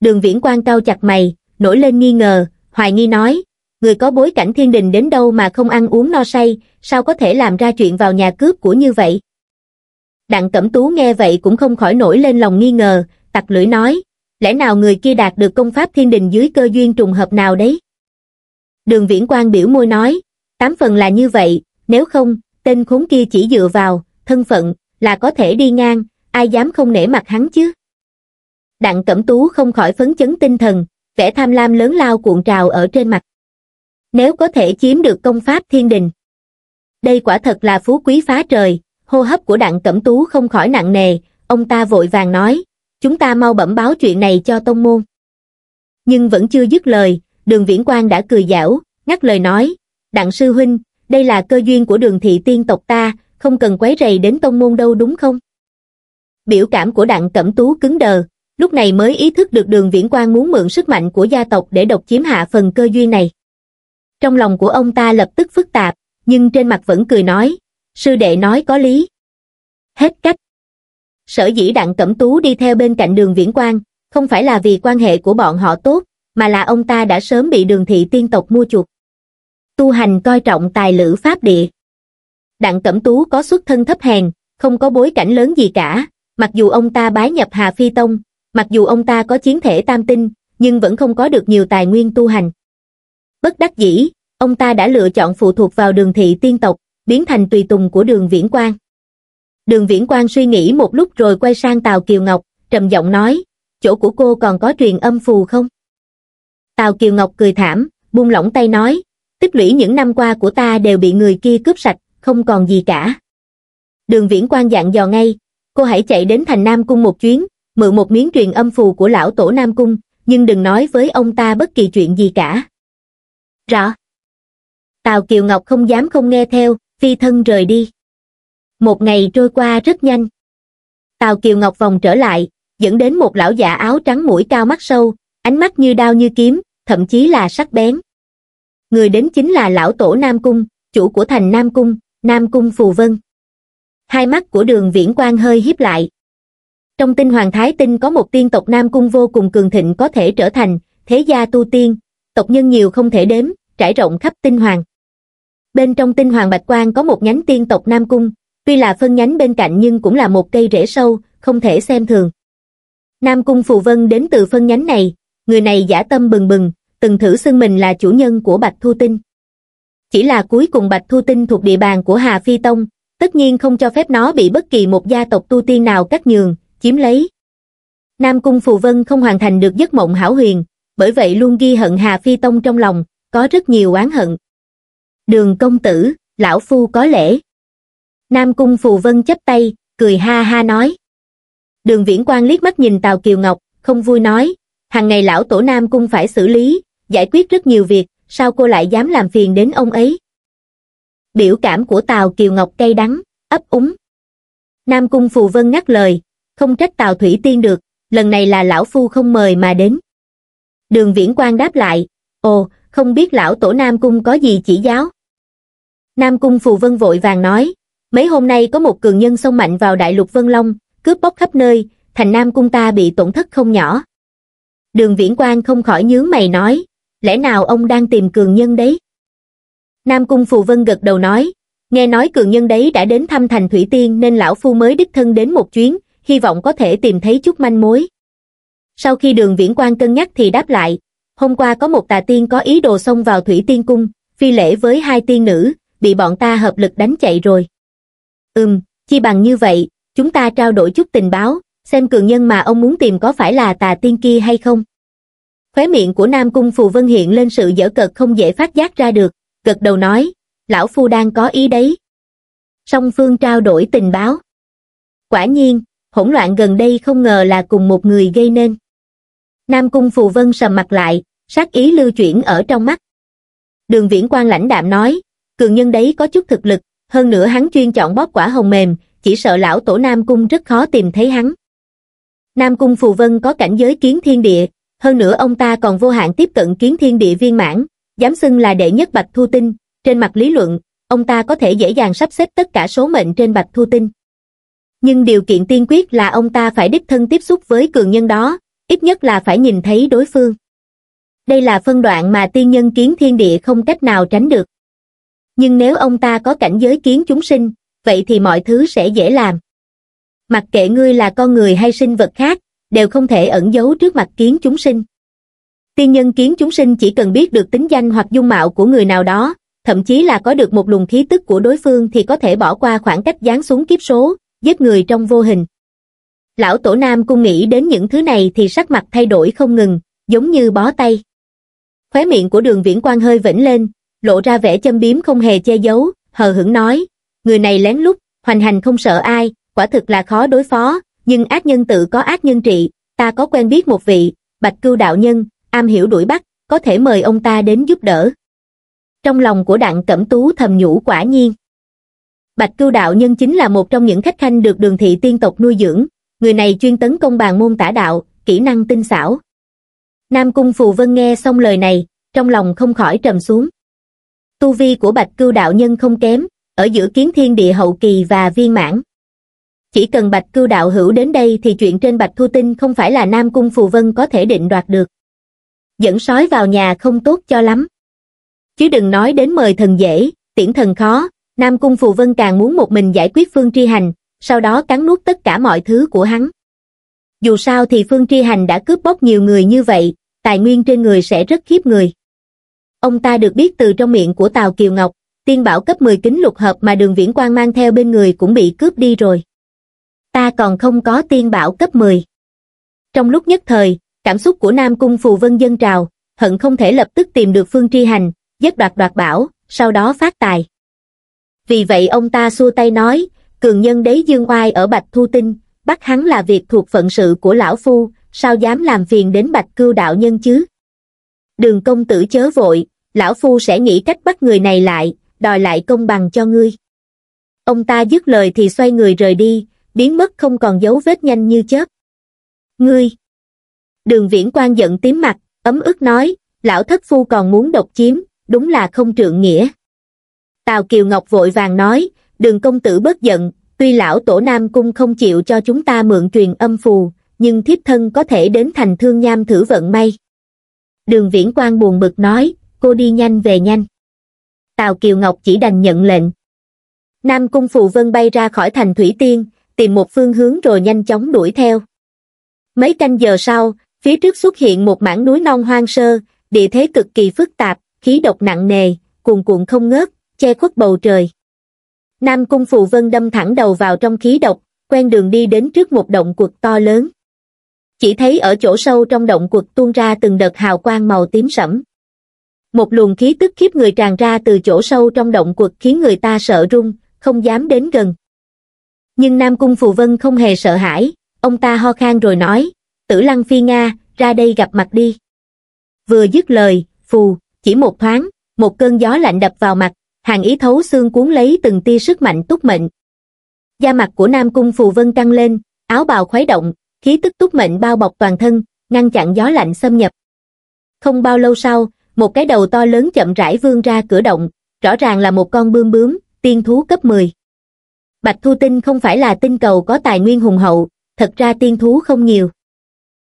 Đường viễn quan cao chặt mày, nổi lên nghi ngờ, hoài nghi nói, người có bối cảnh thiên đình đến đâu mà không ăn uống no say, sao có thể làm ra chuyện vào nhà cướp của như vậy? Đặng Cẩm Tú nghe vậy cũng không khỏi nổi lên lòng nghi ngờ, tặc lưỡi nói, lẽ nào người kia đạt được công pháp thiên đình dưới cơ duyên trùng hợp nào đấy? Đường viễn quan biểu môi nói, tám phần là như vậy, nếu không, tên khốn kia chỉ dựa vào, thân phận, là có thể đi ngang, ai dám không nể mặt hắn chứ? Đặng Cẩm Tú không khỏi phấn chấn tinh thần, vẻ tham lam lớn lao cuộn trào ở trên mặt. Nếu có thể chiếm được công pháp thiên đình, đây quả thật là phú quý phá trời, hô hấp của đặng cẩm tú không khỏi nặng nề, ông ta vội vàng nói, chúng ta mau bẩm báo chuyện này cho tông môn nhưng vẫn chưa dứt lời đường viễn quang đã cười giảo ngắt lời nói đặng sư huynh đây là cơ duyên của đường thị tiên tộc ta không cần quấy rầy đến tông môn đâu đúng không biểu cảm của đặng cẩm tú cứng đờ lúc này mới ý thức được đường viễn quang muốn mượn sức mạnh của gia tộc để độc chiếm hạ phần cơ duyên này trong lòng của ông ta lập tức phức tạp nhưng trên mặt vẫn cười nói sư đệ nói có lý hết cách sở dĩ đặng cẩm tú đi theo bên cạnh đường viễn quang không phải là vì quan hệ của bọn họ tốt mà là ông ta đã sớm bị đường thị tiên tộc mua chuộc tu hành coi trọng tài lữ pháp địa đặng cẩm tú có xuất thân thấp hèn không có bối cảnh lớn gì cả mặc dù ông ta bái nhập hà phi tông mặc dù ông ta có chiến thể tam tinh nhưng vẫn không có được nhiều tài nguyên tu hành bất đắc dĩ ông ta đã lựa chọn phụ thuộc vào đường thị tiên tộc biến thành tùy tùng của đường viễn quang Đường Viễn Quang suy nghĩ một lúc rồi quay sang Tào Kiều Ngọc, trầm giọng nói, chỗ của cô còn có truyền âm phù không? Tào Kiều Ngọc cười thảm, buông lỏng tay nói, tích lũy những năm qua của ta đều bị người kia cướp sạch, không còn gì cả. Đường Viễn Quang dặn dò ngay, cô hãy chạy đến thành Nam Cung một chuyến, mượn một miếng truyền âm phù của lão tổ Nam Cung, nhưng đừng nói với ông ta bất kỳ chuyện gì cả. Rõ. Tào Kiều Ngọc không dám không nghe theo, phi thân rời đi một ngày trôi qua rất nhanh tào kiều ngọc vòng trở lại dẫn đến một lão già áo trắng mũi cao mắt sâu ánh mắt như đao như kiếm thậm chí là sắc bén người đến chính là lão tổ nam cung chủ của thành nam cung nam cung phù vân hai mắt của đường viễn quan hơi hiếp lại trong tinh hoàng thái tinh có một tiên tộc nam cung vô cùng cường thịnh có thể trở thành thế gia tu tiên tộc nhân nhiều không thể đếm trải rộng khắp tinh hoàng bên trong tinh hoàng bạch quan có một nhánh tiên tộc nam cung Tuy là phân nhánh bên cạnh nhưng cũng là một cây rễ sâu, không thể xem thường. Nam Cung Phù Vân đến từ phân nhánh này, người này giả tâm bừng bừng, từng thử xưng mình là chủ nhân của Bạch Thu Tinh. Chỉ là cuối cùng Bạch Thu Tinh thuộc địa bàn của Hà Phi Tông, tất nhiên không cho phép nó bị bất kỳ một gia tộc tu tiên nào cắt nhường, chiếm lấy. Nam Cung Phù Vân không hoàn thành được giấc mộng hảo huyền, bởi vậy luôn ghi hận Hà Phi Tông trong lòng, có rất nhiều oán hận. Đường công tử, lão phu có lễ nam cung phù vân chắp tay cười ha ha nói đường viễn quang liếc mắt nhìn tào kiều ngọc không vui nói hàng ngày lão tổ nam cung phải xử lý giải quyết rất nhiều việc sao cô lại dám làm phiền đến ông ấy biểu cảm của tào kiều ngọc cay đắng ấp úng nam cung phù vân ngắt lời không trách tào thủy tiên được lần này là lão phu không mời mà đến đường viễn quang đáp lại ồ không biết lão tổ nam cung có gì chỉ giáo nam cung phù vân vội vàng nói Mấy hôm nay có một cường nhân xông mạnh vào đại lục Vân Long, cướp bóc khắp nơi, thành Nam Cung ta bị tổn thất không nhỏ. Đường Viễn Quang không khỏi nhướng mày nói, lẽ nào ông đang tìm cường nhân đấy? Nam Cung Phù Vân gật đầu nói, nghe nói cường nhân đấy đã đến thăm thành Thủy Tiên nên lão phu mới đích thân đến một chuyến, hy vọng có thể tìm thấy chút manh mối. Sau khi đường Viễn Quang cân nhắc thì đáp lại, hôm qua có một tà tiên có ý đồ xông vào Thủy Tiên Cung, phi lễ với hai tiên nữ, bị bọn ta hợp lực đánh chạy rồi. Ừm, chi bằng như vậy, chúng ta trao đổi chút tình báo, xem cường nhân mà ông muốn tìm có phải là tà tiên kia hay không. Khóe miệng của Nam Cung Phù Vân hiện lên sự dở cợt không dễ phát giác ra được, gật đầu nói, lão phu đang có ý đấy. Song phương trao đổi tình báo. Quả nhiên, hỗn loạn gần đây không ngờ là cùng một người gây nên. Nam Cung Phù Vân sầm mặt lại, sát ý lưu chuyển ở trong mắt. Đường Viễn Quan lãnh đạm nói, cường nhân đấy có chút thực lực, hơn nữa hắn chuyên chọn bóp quả hồng mềm chỉ sợ lão tổ nam cung rất khó tìm thấy hắn nam cung phù vân có cảnh giới kiến thiên địa hơn nữa ông ta còn vô hạn tiếp cận kiến thiên địa viên mãn dám xưng là đệ nhất bạch thu tinh trên mặt lý luận ông ta có thể dễ dàng sắp xếp tất cả số mệnh trên bạch thu tinh nhưng điều kiện tiên quyết là ông ta phải đích thân tiếp xúc với cường nhân đó ít nhất là phải nhìn thấy đối phương đây là phân đoạn mà tiên nhân kiến thiên địa không cách nào tránh được nhưng nếu ông ta có cảnh giới kiến chúng sinh vậy thì mọi thứ sẽ dễ làm mặc kệ ngươi là con người hay sinh vật khác đều không thể ẩn giấu trước mặt kiến chúng sinh tiên nhân kiến chúng sinh chỉ cần biết được tính danh hoặc dung mạo của người nào đó thậm chí là có được một luồng khí tức của đối phương thì có thể bỏ qua khoảng cách dán xuống kiếp số giết người trong vô hình lão tổ nam cung nghĩ đến những thứ này thì sắc mặt thay đổi không ngừng giống như bó tay khóe miệng của đường viễn quan hơi vĩnh lên lộ ra vẻ châm biếm không hề che giấu, hờ hững nói, người này lén lút, hoành hành không sợ ai, quả thực là khó đối phó, nhưng ác nhân tự có ác nhân trị, ta có quen biết một vị, bạch cưu đạo nhân, am hiểu đuổi bắt, có thể mời ông ta đến giúp đỡ. Trong lòng của đặng cẩm tú thầm nhủ quả nhiên. Bạch cưu đạo nhân chính là một trong những khách khanh được đường thị tiên tộc nuôi dưỡng, người này chuyên tấn công bàn môn tả đạo, kỹ năng tinh xảo. Nam Cung Phù Vân nghe xong lời này, trong lòng không khỏi trầm xuống tu vi của bạch cưu đạo nhân không kém ở giữa kiến thiên địa hậu kỳ và viên mãn chỉ cần bạch cưu đạo hữu đến đây thì chuyện trên bạch thu tinh không phải là nam cung phù vân có thể định đoạt được dẫn sói vào nhà không tốt cho lắm chứ đừng nói đến mời thần dễ tiễn thần khó nam cung phù vân càng muốn một mình giải quyết phương tri hành sau đó cắn nuốt tất cả mọi thứ của hắn dù sao thì phương tri hành đã cướp bóc nhiều người như vậy tài nguyên trên người sẽ rất khiếp người ông ta được biết từ trong miệng của Tào Kiều Ngọc, tiên bảo cấp 10 kính lục hợp mà đường viễn quan mang theo bên người cũng bị cướp đi rồi. Ta còn không có tiên bảo cấp 10. Trong lúc nhất thời, cảm xúc của Nam Cung Phù Vân dân trào, hận không thể lập tức tìm được Phương Tri Hành, giết đoạt đoạt bảo, sau đó phát tài. Vì vậy ông ta xua tay nói, cường nhân đế dương oai ở Bạch Thu Tinh, bắt hắn là việc thuộc phận sự của lão phu, sao dám làm phiền đến Bạch Cưu đạo nhân chứ? đường công tử chớ vội, lão phu sẽ nghĩ cách bắt người này lại, đòi lại công bằng cho ngươi. Ông ta dứt lời thì xoay người rời đi, biến mất không còn dấu vết nhanh như chớp. Ngươi! Đường viễn quan giận tím mặt, ấm ức nói, lão thất phu còn muốn độc chiếm, đúng là không trượng nghĩa. Tào Kiều Ngọc vội vàng nói, đường công tử bớt giận, tuy lão tổ Nam Cung không chịu cho chúng ta mượn truyền âm phù, nhưng thiếp thân có thể đến thành thương nham thử vận may. Đường Viễn Quang buồn bực nói, cô đi nhanh về nhanh. Tào Kiều Ngọc chỉ đành nhận lệnh. Nam Cung Phù Vân bay ra khỏi thành Thủy Tiên, tìm một phương hướng rồi nhanh chóng đuổi theo. Mấy canh giờ sau, phía trước xuất hiện một mảng núi non hoang sơ, địa thế cực kỳ phức tạp, khí độc nặng nề, cuồn cuộn không ngớt, che khuất bầu trời. Nam Cung Phù Vân đâm thẳng đầu vào trong khí độc, quen đường đi đến trước một động quật to lớn chỉ thấy ở chỗ sâu trong động quật tuôn ra từng đợt hào quang màu tím sẫm. Một luồng khí tức khiếp người tràn ra từ chỗ sâu trong động quật khiến người ta sợ run, không dám đến gần. Nhưng Nam Cung Phù Vân không hề sợ hãi, ông ta ho khan rồi nói, tử lăng phi Nga, ra đây gặp mặt đi. Vừa dứt lời, Phù, chỉ một thoáng, một cơn gió lạnh đập vào mặt, hàng ý thấu xương cuốn lấy từng tia sức mạnh túc mệnh. Da mặt của Nam Cung Phù Vân căng lên, áo bào khuấy động, khí tức túc mệnh bao bọc toàn thân, ngăn chặn gió lạnh xâm nhập. Không bao lâu sau, một cái đầu to lớn chậm rãi vươn ra cửa động, rõ ràng là một con bươm bướm, tiên thú cấp 10. Bạch Thu Tinh không phải là tinh cầu có tài nguyên hùng hậu, thật ra tiên thú không nhiều.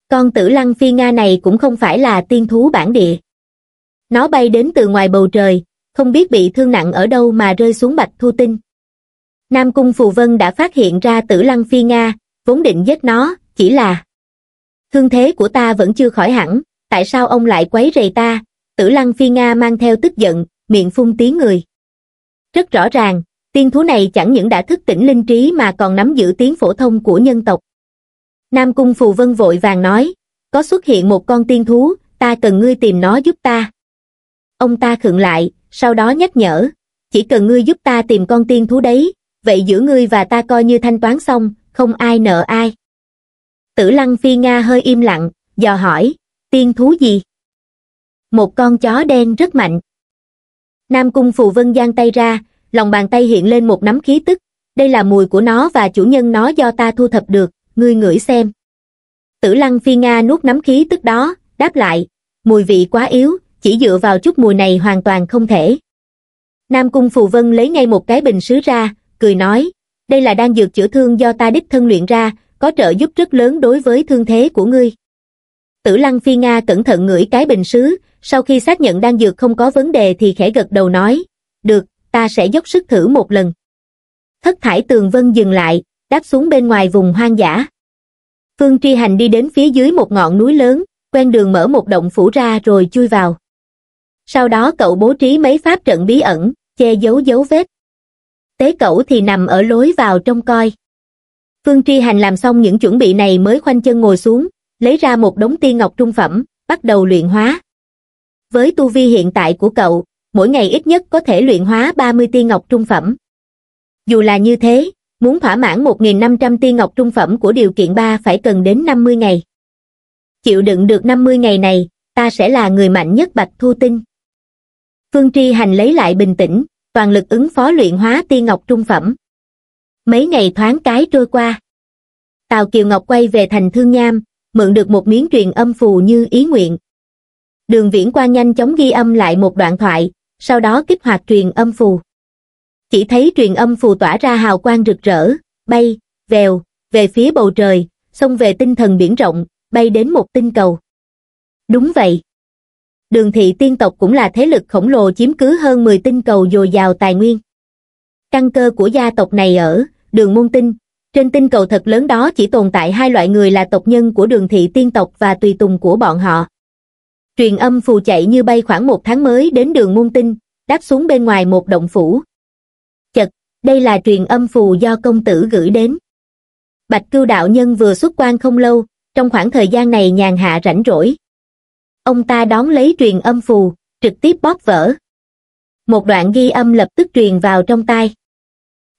Con tử lăng phi Nga này cũng không phải là tiên thú bản địa. Nó bay đến từ ngoài bầu trời, không biết bị thương nặng ở đâu mà rơi xuống Bạch Thu Tinh. Nam Cung Phù Vân đã phát hiện ra tử lăng phi Nga, vốn định giết nó, chỉ là thương thế của ta vẫn chưa khỏi hẳn tại sao ông lại quấy rầy ta tử lăng phi nga mang theo tức giận miệng phun tiếng người rất rõ ràng tiên thú này chẳng những đã thức tỉnh linh trí mà còn nắm giữ tiếng phổ thông của nhân tộc nam cung phù vân vội vàng nói có xuất hiện một con tiên thú ta cần ngươi tìm nó giúp ta ông ta khựng lại sau đó nhắc nhở chỉ cần ngươi giúp ta tìm con tiên thú đấy vậy giữa ngươi và ta coi như thanh toán xong không ai nợ ai Tử lăng phi Nga hơi im lặng, dò hỏi, tiên thú gì? Một con chó đen rất mạnh. Nam Cung Phù Vân giang tay ra, lòng bàn tay hiện lên một nắm khí tức, đây là mùi của nó và chủ nhân nó do ta thu thập được, ngươi ngửi xem. Tử lăng phi Nga nuốt nắm khí tức đó, đáp lại, mùi vị quá yếu, chỉ dựa vào chút mùi này hoàn toàn không thể. Nam Cung Phù Vân lấy ngay một cái bình sứ ra, cười nói, đây là đan dược chữa thương do ta đích thân luyện ra, có trợ giúp rất lớn đối với thương thế của ngươi. Tử lăng phi Nga cẩn thận ngửi cái bình sứ, sau khi xác nhận đang dược không có vấn đề thì khẽ gật đầu nói, được, ta sẽ dốc sức thử một lần. Thất thải tường vân dừng lại, đáp xuống bên ngoài vùng hoang dã. Phương Tri Hành đi đến phía dưới một ngọn núi lớn, quen đường mở một động phủ ra rồi chui vào. Sau đó cậu bố trí mấy pháp trận bí ẩn, che giấu dấu vết. Tế Cẩu thì nằm ở lối vào trong coi vương tri hành làm xong những chuẩn bị này mới khoanh chân ngồi xuống lấy ra một đống tiên ngọc trung phẩm bắt đầu luyện hóa với tu vi hiện tại của cậu mỗi ngày ít nhất có thể luyện hóa 30 tiên ngọc trung phẩm dù là như thế muốn thỏa mãn 1.500 tiên ngọc trung phẩm của điều kiện 3 phải cần đến 50 ngày chịu đựng được 50 ngày này ta sẽ là người mạnh nhất bạch thu tinh phương tri hành lấy lại bình tĩnh toàn lực ứng phó luyện hóa tiên ngọc trung phẩm mấy ngày thoáng cái trôi qua tào kiều ngọc quay về thành thương nham mượn được một miếng truyền âm phù như ý nguyện đường viễn qua nhanh chóng ghi âm lại một đoạn thoại sau đó kích hoạt truyền âm phù chỉ thấy truyền âm phù tỏa ra hào quang rực rỡ bay vèo về phía bầu trời xông về tinh thần biển rộng bay đến một tinh cầu đúng vậy đường thị tiên tộc cũng là thế lực khổng lồ chiếm cứ hơn 10 tinh cầu dồi dào tài nguyên căn cơ của gia tộc này ở đường môn tinh trên tinh cầu thật lớn đó chỉ tồn tại hai loại người là tộc nhân của đường thị tiên tộc và tùy tùng của bọn họ truyền âm phù chạy như bay khoảng một tháng mới đến đường môn tinh đáp xuống bên ngoài một động phủ chật đây là truyền âm phù do công tử gửi đến bạch cưu đạo nhân vừa xuất quan không lâu trong khoảng thời gian này nhàn hạ rảnh rỗi ông ta đón lấy truyền âm phù trực tiếp bóp vỡ một đoạn ghi âm lập tức truyền vào trong tai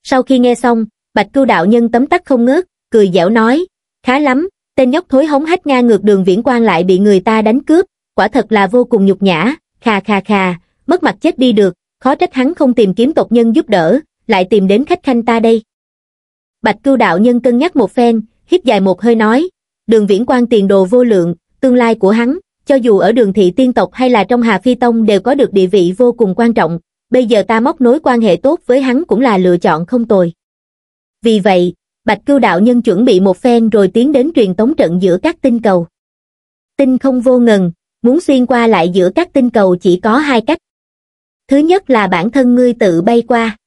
sau khi nghe xong bạch cưu đạo nhân tấm tắc không ngớt cười dẻo nói khá lắm tên nhóc thối hống hách nga ngược đường viễn quan lại bị người ta đánh cướp quả thật là vô cùng nhục nhã Kha kha kha, mất mặt chết đi được khó trách hắn không tìm kiếm tộc nhân giúp đỡ lại tìm đến khách khanh ta đây bạch cưu đạo nhân cân nhắc một phen hít dài một hơi nói đường viễn quan tiền đồ vô lượng tương lai của hắn cho dù ở đường thị tiên tộc hay là trong hà phi tông đều có được địa vị vô cùng quan trọng bây giờ ta móc nối quan hệ tốt với hắn cũng là lựa chọn không tồi vì vậy, Bạch Cưu Đạo Nhân chuẩn bị một phen rồi tiến đến truyền tống trận giữa các tinh cầu. Tinh không vô ngần, muốn xuyên qua lại giữa các tinh cầu chỉ có hai cách. Thứ nhất là bản thân ngươi tự bay qua.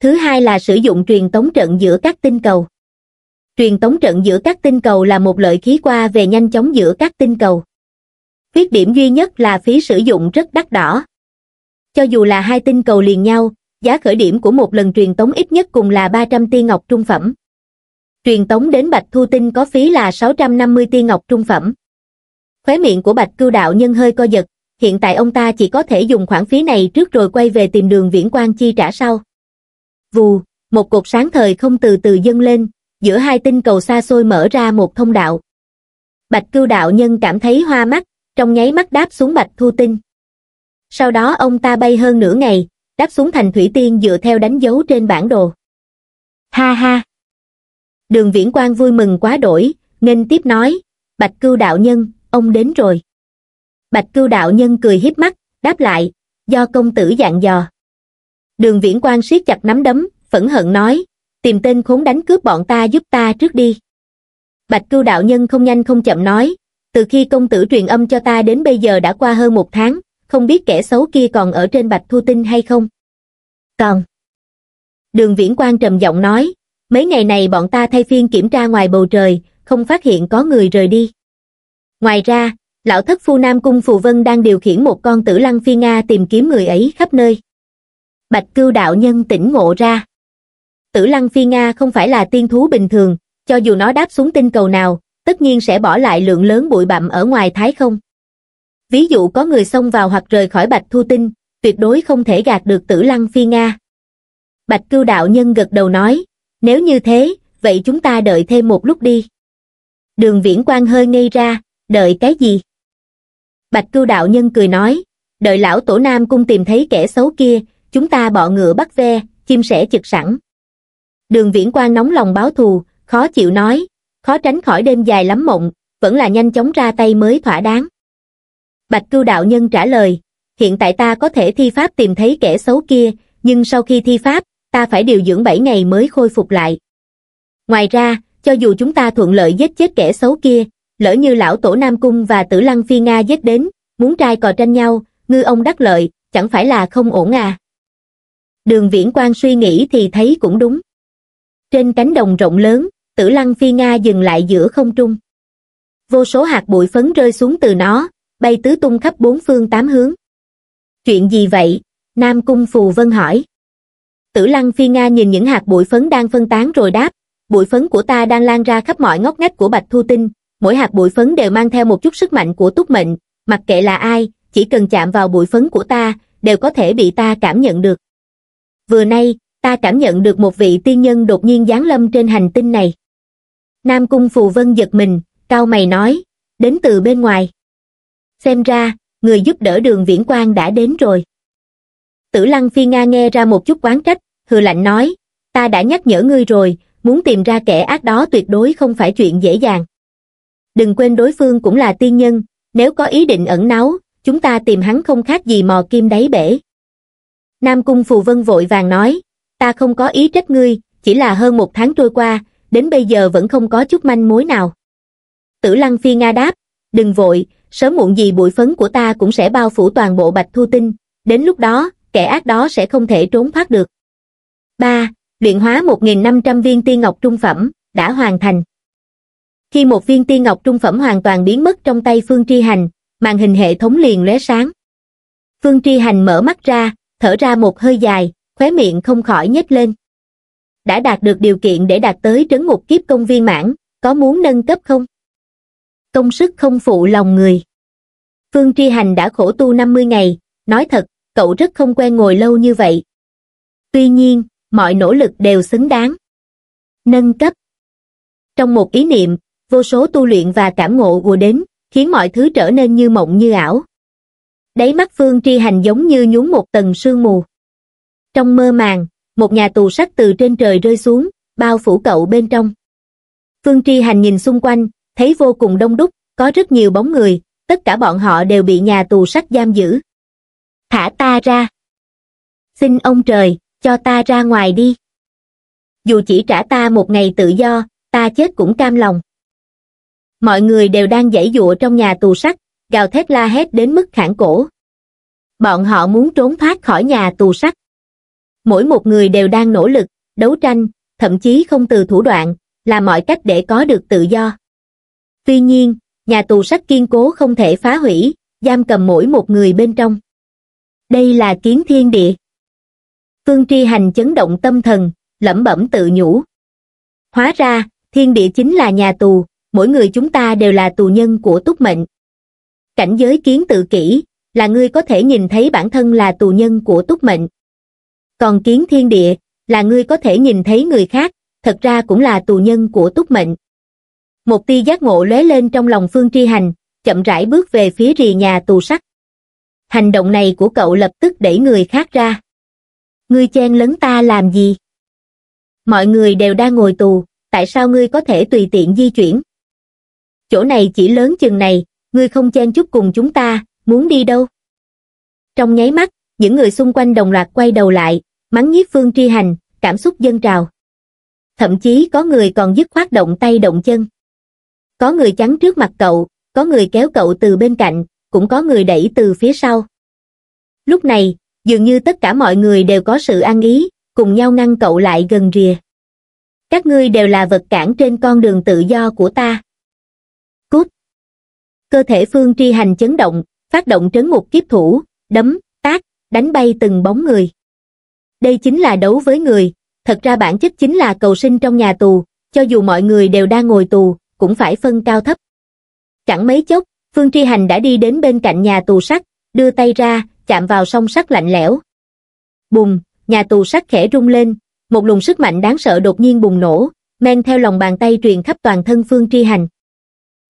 Thứ hai là sử dụng truyền tống trận giữa các tinh cầu. Truyền tống trận giữa các tinh cầu là một lợi khí qua về nhanh chóng giữa các tinh cầu. Khuyết điểm duy nhất là phí sử dụng rất đắt đỏ. Cho dù là hai tinh cầu liền nhau, giá khởi điểm của một lần truyền tống ít nhất cùng là 300 tiên ngọc trung phẩm. Truyền tống đến Bạch Thu Tinh có phí là 650 tiên ngọc trung phẩm. Khóe miệng của Bạch Cưu Đạo Nhân hơi co giật, hiện tại ông ta chỉ có thể dùng khoản phí này trước rồi quay về tìm đường viễn quan chi trả sau. Vù, một cột sáng thời không từ từ dâng lên, giữa hai tinh cầu xa xôi mở ra một thông đạo. Bạch Cưu Đạo Nhân cảm thấy hoa mắt, trong nháy mắt đáp xuống Bạch Thu Tinh. Sau đó ông ta bay hơn nửa ngày, đáp xuống thành Thủy Tiên dựa theo đánh dấu trên bản đồ. Ha ha! Đường Viễn Quang vui mừng quá đổi, nên tiếp nói, Bạch Cưu Đạo Nhân, ông đến rồi. Bạch Cưu Đạo Nhân cười hiếp mắt, đáp lại, do công tử dạng dò. Đường Viễn Quang siết chặt nắm đấm, phẫn hận nói, tìm tên khốn đánh cướp bọn ta giúp ta trước đi. Bạch Cưu Đạo Nhân không nhanh không chậm nói, từ khi công tử truyền âm cho ta đến bây giờ đã qua hơn một tháng, không biết kẻ xấu kia còn ở trên bạch thu tinh hay không? Còn. Đường viễn quan trầm giọng nói, mấy ngày này bọn ta thay phiên kiểm tra ngoài bầu trời, không phát hiện có người rời đi. Ngoài ra, lão thất phu Nam Cung Phù Vân đang điều khiển một con tử lăng phi Nga tìm kiếm người ấy khắp nơi. Bạch cưu đạo nhân tỉnh ngộ ra. Tử lăng phi Nga không phải là tiên thú bình thường, cho dù nó đáp xuống tinh cầu nào, tất nhiên sẽ bỏ lại lượng lớn bụi bặm ở ngoài thái không ví dụ có người xông vào hoặc rời khỏi Bạch Thu Tinh, tuyệt đối không thể gạt được tử lăng phi Nga. Bạch Cưu Đạo Nhân gật đầu nói, nếu như thế, vậy chúng ta đợi thêm một lúc đi. Đường viễn quan hơi ngây ra, đợi cái gì? Bạch Cưu Đạo Nhân cười nói, đợi lão tổ nam cung tìm thấy kẻ xấu kia, chúng ta bọ ngựa bắt ve, chim sẻ chực sẵn. Đường viễn quan nóng lòng báo thù, khó chịu nói, khó tránh khỏi đêm dài lắm mộng, vẫn là nhanh chóng ra tay mới thỏa đáng. Bạch Cưu Đạo Nhân trả lời, hiện tại ta có thể thi pháp tìm thấy kẻ xấu kia, nhưng sau khi thi pháp, ta phải điều dưỡng 7 ngày mới khôi phục lại. Ngoài ra, cho dù chúng ta thuận lợi giết chết kẻ xấu kia, lỡ như lão tổ Nam Cung và tử lăng Phi Nga giết đến, muốn trai cò tranh nhau, ngư ông đắc lợi, chẳng phải là không ổn à. Đường viễn quan suy nghĩ thì thấy cũng đúng. Trên cánh đồng rộng lớn, tử lăng Phi Nga dừng lại giữa không trung. Vô số hạt bụi phấn rơi xuống từ nó, bay tứ tung khắp bốn phương tám hướng chuyện gì vậy nam cung phù vân hỏi tử lăng phi nga nhìn những hạt bụi phấn đang phân tán rồi đáp bụi phấn của ta đang lan ra khắp mọi ngóc ngách của bạch thu tinh mỗi hạt bụi phấn đều mang theo một chút sức mạnh của túc mệnh mặc kệ là ai chỉ cần chạm vào bụi phấn của ta đều có thể bị ta cảm nhận được vừa nay ta cảm nhận được một vị tiên nhân đột nhiên giáng lâm trên hành tinh này nam cung phù vân giật mình cao mày nói đến từ bên ngoài xem ra người giúp đỡ đường viễn quang đã đến rồi tử lăng phi nga nghe ra một chút quán trách hừ lạnh nói ta đã nhắc nhở ngươi rồi muốn tìm ra kẻ ác đó tuyệt đối không phải chuyện dễ dàng đừng quên đối phương cũng là tiên nhân nếu có ý định ẩn náu chúng ta tìm hắn không khác gì mò kim đáy bể nam cung phù vân vội vàng nói ta không có ý trách ngươi chỉ là hơn một tháng trôi qua đến bây giờ vẫn không có chút manh mối nào tử lăng phi nga đáp đừng vội sớm muộn gì bụi phấn của ta cũng sẽ bao phủ toàn bộ bạch thu tinh, đến lúc đó, kẻ ác đó sẽ không thể trốn thoát được. 3. Luyện hóa 1.500 viên tiên ngọc trung phẩm, đã hoàn thành. Khi một viên tiên ngọc trung phẩm hoàn toàn biến mất trong tay Phương Tri Hành, màn hình hệ thống liền lóe sáng. Phương Tri Hành mở mắt ra, thở ra một hơi dài, khóe miệng không khỏi nhếch lên. Đã đạt được điều kiện để đạt tới trấn ngục kiếp công viên mãn, có muốn nâng cấp không? công sức không phụ lòng người. Phương Tri Hành đã khổ tu 50 ngày, nói thật, cậu rất không quen ngồi lâu như vậy. Tuy nhiên, mọi nỗ lực đều xứng đáng. Nâng cấp Trong một ý niệm, vô số tu luyện và cảm ngộ ùa đến, khiến mọi thứ trở nên như mộng như ảo. Đáy mắt Phương Tri Hành giống như nhúng một tầng sương mù. Trong mơ màng, một nhà tù sắt từ trên trời rơi xuống, bao phủ cậu bên trong. Phương Tri Hành nhìn xung quanh, thấy vô cùng đông đúc, có rất nhiều bóng người, tất cả bọn họ đều bị nhà tù sắt giam giữ. Thả ta ra! Xin ông trời, cho ta ra ngoài đi! Dù chỉ trả ta một ngày tự do, ta chết cũng cam lòng. Mọi người đều đang giãy dụa trong nhà tù sắt, gào thét la hét đến mức khản cổ. Bọn họ muốn trốn thoát khỏi nhà tù sắt. Mỗi một người đều đang nỗ lực, đấu tranh, thậm chí không từ thủ đoạn, là mọi cách để có được tự do tuy nhiên nhà tù sắt kiên cố không thể phá hủy giam cầm mỗi một người bên trong đây là kiến thiên địa phương tri hành chấn động tâm thần lẩm bẩm tự nhủ hóa ra thiên địa chính là nhà tù mỗi người chúng ta đều là tù nhân của túc mệnh cảnh giới kiến tự kỷ là ngươi có thể nhìn thấy bản thân là tù nhân của túc mệnh còn kiến thiên địa là ngươi có thể nhìn thấy người khác thật ra cũng là tù nhân của túc mệnh một tia giác ngộ lóe lên trong lòng Phương Tri Hành, chậm rãi bước về phía rìa nhà tù sắt. Hành động này của cậu lập tức đẩy người khác ra. Ngươi chen lấn ta làm gì? Mọi người đều đang ngồi tù, tại sao ngươi có thể tùy tiện di chuyển? Chỗ này chỉ lớn chừng này, ngươi không chen chút cùng chúng ta, muốn đi đâu? Trong nháy mắt, những người xung quanh đồng loạt quay đầu lại, mắng nhiếc phương tri hành, cảm xúc dân trào. Thậm chí có người còn dứt khoát động tay động chân có người chắn trước mặt cậu có người kéo cậu từ bên cạnh cũng có người đẩy từ phía sau lúc này dường như tất cả mọi người đều có sự an ý cùng nhau ngăn cậu lại gần rìa các ngươi đều là vật cản trên con đường tự do của ta cút cơ thể phương tri hành chấn động phát động trấn một kiếp thủ đấm tác đánh bay từng bóng người đây chính là đấu với người thật ra bản chất chính là cầu sinh trong nhà tù cho dù mọi người đều đang ngồi tù cũng phải phân cao thấp. Chẳng mấy chốc, Phương Tri Hành đã đi đến bên cạnh nhà tù sắt, đưa tay ra, chạm vào song sắt lạnh lẽo. Bùng, nhà tù sắt khẽ rung lên, một luồng sức mạnh đáng sợ đột nhiên bùng nổ, men theo lòng bàn tay truyền khắp toàn thân Phương Tri Hành.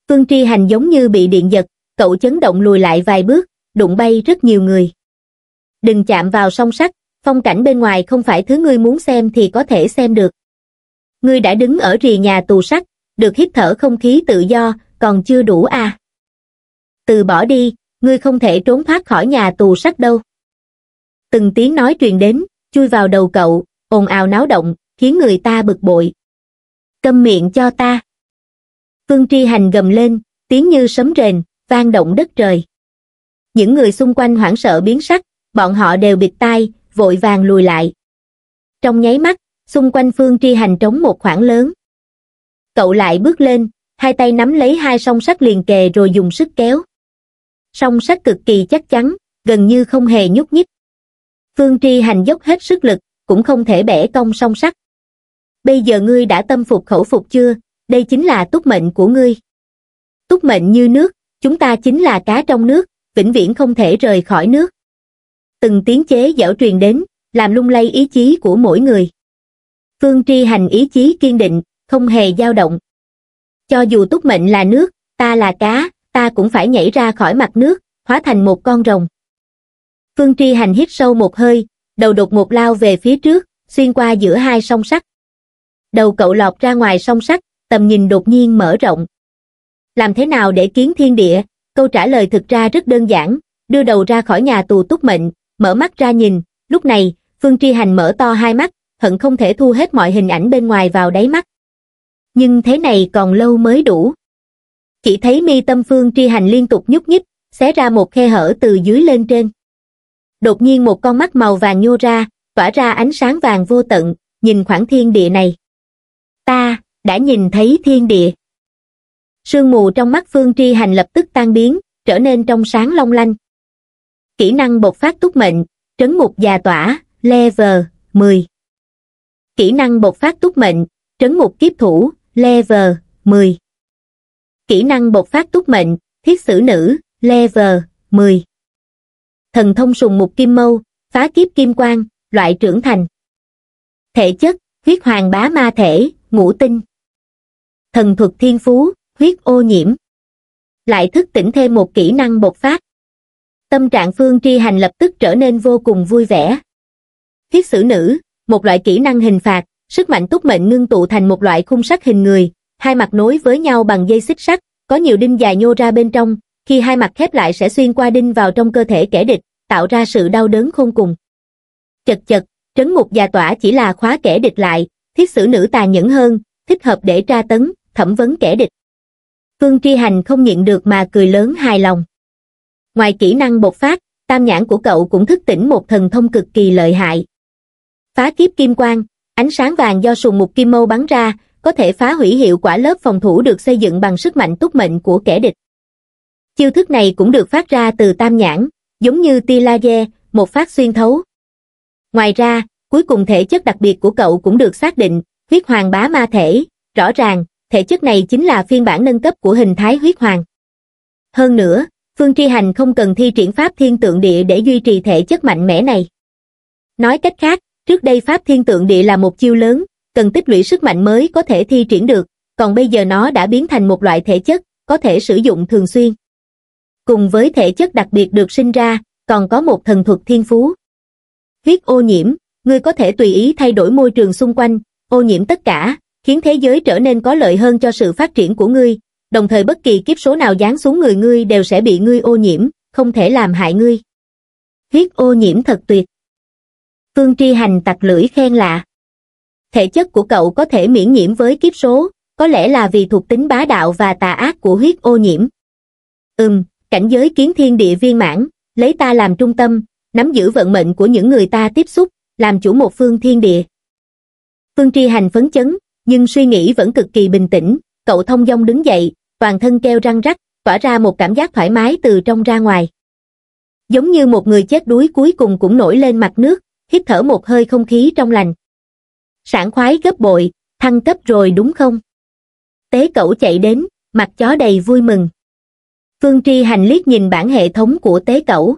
Phương Tri Hành giống như bị điện giật, cậu chấn động lùi lại vài bước, đụng bay rất nhiều người. Đừng chạm vào song sắt, phong cảnh bên ngoài không phải thứ ngươi muốn xem thì có thể xem được. Ngươi đã đứng ở rìa nhà tù sắt, được hít thở không khí tự do còn chưa đủ à từ bỏ đi ngươi không thể trốn thoát khỏi nhà tù sắt đâu từng tiếng nói truyền đến chui vào đầu cậu ồn ào náo động khiến người ta bực bội câm miệng cho ta phương tri hành gầm lên tiếng như sấm rền vang động đất trời những người xung quanh hoảng sợ biến sắc bọn họ đều bịt tai vội vàng lùi lại trong nháy mắt xung quanh phương tri hành trống một khoảng lớn cậu lại bước lên hai tay nắm lấy hai song sắt liền kề rồi dùng sức kéo song sắt cực kỳ chắc chắn gần như không hề nhúc nhích phương tri hành dốc hết sức lực cũng không thể bẻ cong song sắt bây giờ ngươi đã tâm phục khẩu phục chưa đây chính là túc mệnh của ngươi túc mệnh như nước chúng ta chính là cá trong nước vĩnh viễn không thể rời khỏi nước từng tiếng chế dở truyền đến làm lung lay ý chí của mỗi người phương tri hành ý chí kiên định không hề dao động. Cho dù túc mệnh là nước, ta là cá, ta cũng phải nhảy ra khỏi mặt nước, hóa thành một con rồng. Phương tri Hành hít sâu một hơi, đầu đột ngột lao về phía trước, xuyên qua giữa hai song sắt. Đầu cậu lọt ra ngoài song sắt, tầm nhìn đột nhiên mở rộng. Làm thế nào để kiến thiên địa? Câu trả lời thực ra rất đơn giản, đưa đầu ra khỏi nhà tù túc mệnh, mở mắt ra nhìn, lúc này, Phương Tri Hành mở to hai mắt, hận không thể thu hết mọi hình ảnh bên ngoài vào đáy mắt nhưng thế này còn lâu mới đủ chỉ thấy mi tâm phương tri hành liên tục nhúc nhích xé ra một khe hở từ dưới lên trên đột nhiên một con mắt màu vàng nhô ra tỏa ra ánh sáng vàng vô tận nhìn khoảng thiên địa này ta đã nhìn thấy thiên địa sương mù trong mắt phương tri hành lập tức tan biến trở nên trong sáng long lanh kỹ năng bộc phát túc mệnh trấn ngục già tỏa level 10. kỹ năng bộc phát túc mệnh trấn ngục kiếp thủ Level 10 Kỹ năng bộc phát túc mệnh, thiết sử nữ, Level 10 Thần thông sùng mục kim mâu, phá kiếp kim quang, loại trưởng thành. Thể chất, huyết hoàng bá ma thể, ngũ tinh. Thần thuật thiên phú, huyết ô nhiễm. Lại thức tỉnh thêm một kỹ năng bộc phát. Tâm trạng phương tri hành lập tức trở nên vô cùng vui vẻ. Thiết sử nữ, một loại kỹ năng hình phạt, sức mạnh túc mệnh ngưng tụ thành một loại khung sắt hình người, hai mặt nối với nhau bằng dây xích sắt, có nhiều đinh dài nhô ra bên trong, khi hai mặt khép lại sẽ xuyên qua đinh vào trong cơ thể kẻ địch, tạo ra sự đau đớn không cùng. Chật chật, trấn ngục già tỏa chỉ là khóa kẻ địch lại, thiết sử nữ tà nhẫn hơn, thích hợp để tra tấn, thẩm vấn kẻ địch. Phương Tri Hành không nhịn được mà cười lớn hài lòng. Ngoài kỹ năng bộc phát, tam nhãn của cậu cũng thức tỉnh một thần thông cực kỳ lợi hại. Phá kiếp kim quang, Ánh sáng vàng do sùng mục kim mâu bắn ra, có thể phá hủy hiệu quả lớp phòng thủ được xây dựng bằng sức mạnh túc mệnh của kẻ địch. Chiêu thức này cũng được phát ra từ tam nhãn, giống như tia laser, một phát xuyên thấu. Ngoài ra, cuối cùng thể chất đặc biệt của cậu cũng được xác định, huyết hoàng bá ma thể, rõ ràng, thể chất này chính là phiên bản nâng cấp của hình thái huyết hoàng. Hơn nữa, Phương Tri Hành không cần thi triển pháp thiên tượng địa để duy trì thể chất mạnh mẽ này. Nói cách khác, Trước đây Pháp Thiên Tượng Địa là một chiêu lớn, cần tích lũy sức mạnh mới có thể thi triển được, còn bây giờ nó đã biến thành một loại thể chất, có thể sử dụng thường xuyên. Cùng với thể chất đặc biệt được sinh ra, còn có một thần thuật thiên phú. Huyết ô nhiễm, ngươi có thể tùy ý thay đổi môi trường xung quanh, ô nhiễm tất cả, khiến thế giới trở nên có lợi hơn cho sự phát triển của ngươi, đồng thời bất kỳ kiếp số nào giáng xuống người ngươi đều sẽ bị ngươi ô nhiễm, không thể làm hại ngươi. Huyết ô nhiễm thật tuyệt. Vương Tri Hành tặc lưỡi khen lạ. Thể chất của cậu có thể miễn nhiễm với kiếp số, có lẽ là vì thuộc tính bá đạo và tà ác của huyết ô nhiễm. Ừm, cảnh giới kiến thiên địa viên mãn, lấy ta làm trung tâm, nắm giữ vận mệnh của những người ta tiếp xúc, làm chủ một phương thiên địa. Phương Tri Hành phấn chấn, nhưng suy nghĩ vẫn cực kỳ bình tĩnh, cậu thông dong đứng dậy, toàn thân kêu răng rắc, tỏa ra một cảm giác thoải mái từ trong ra ngoài. Giống như một người chết đuối cuối cùng cũng nổi lên mặt nước, hít thở một hơi không khí trong lành. Sảng khoái gấp bội, thăng cấp rồi đúng không? Tế cẩu chạy đến, mặt chó đầy vui mừng. Phương Tri Hành liếc nhìn bản hệ thống của tế cẩu.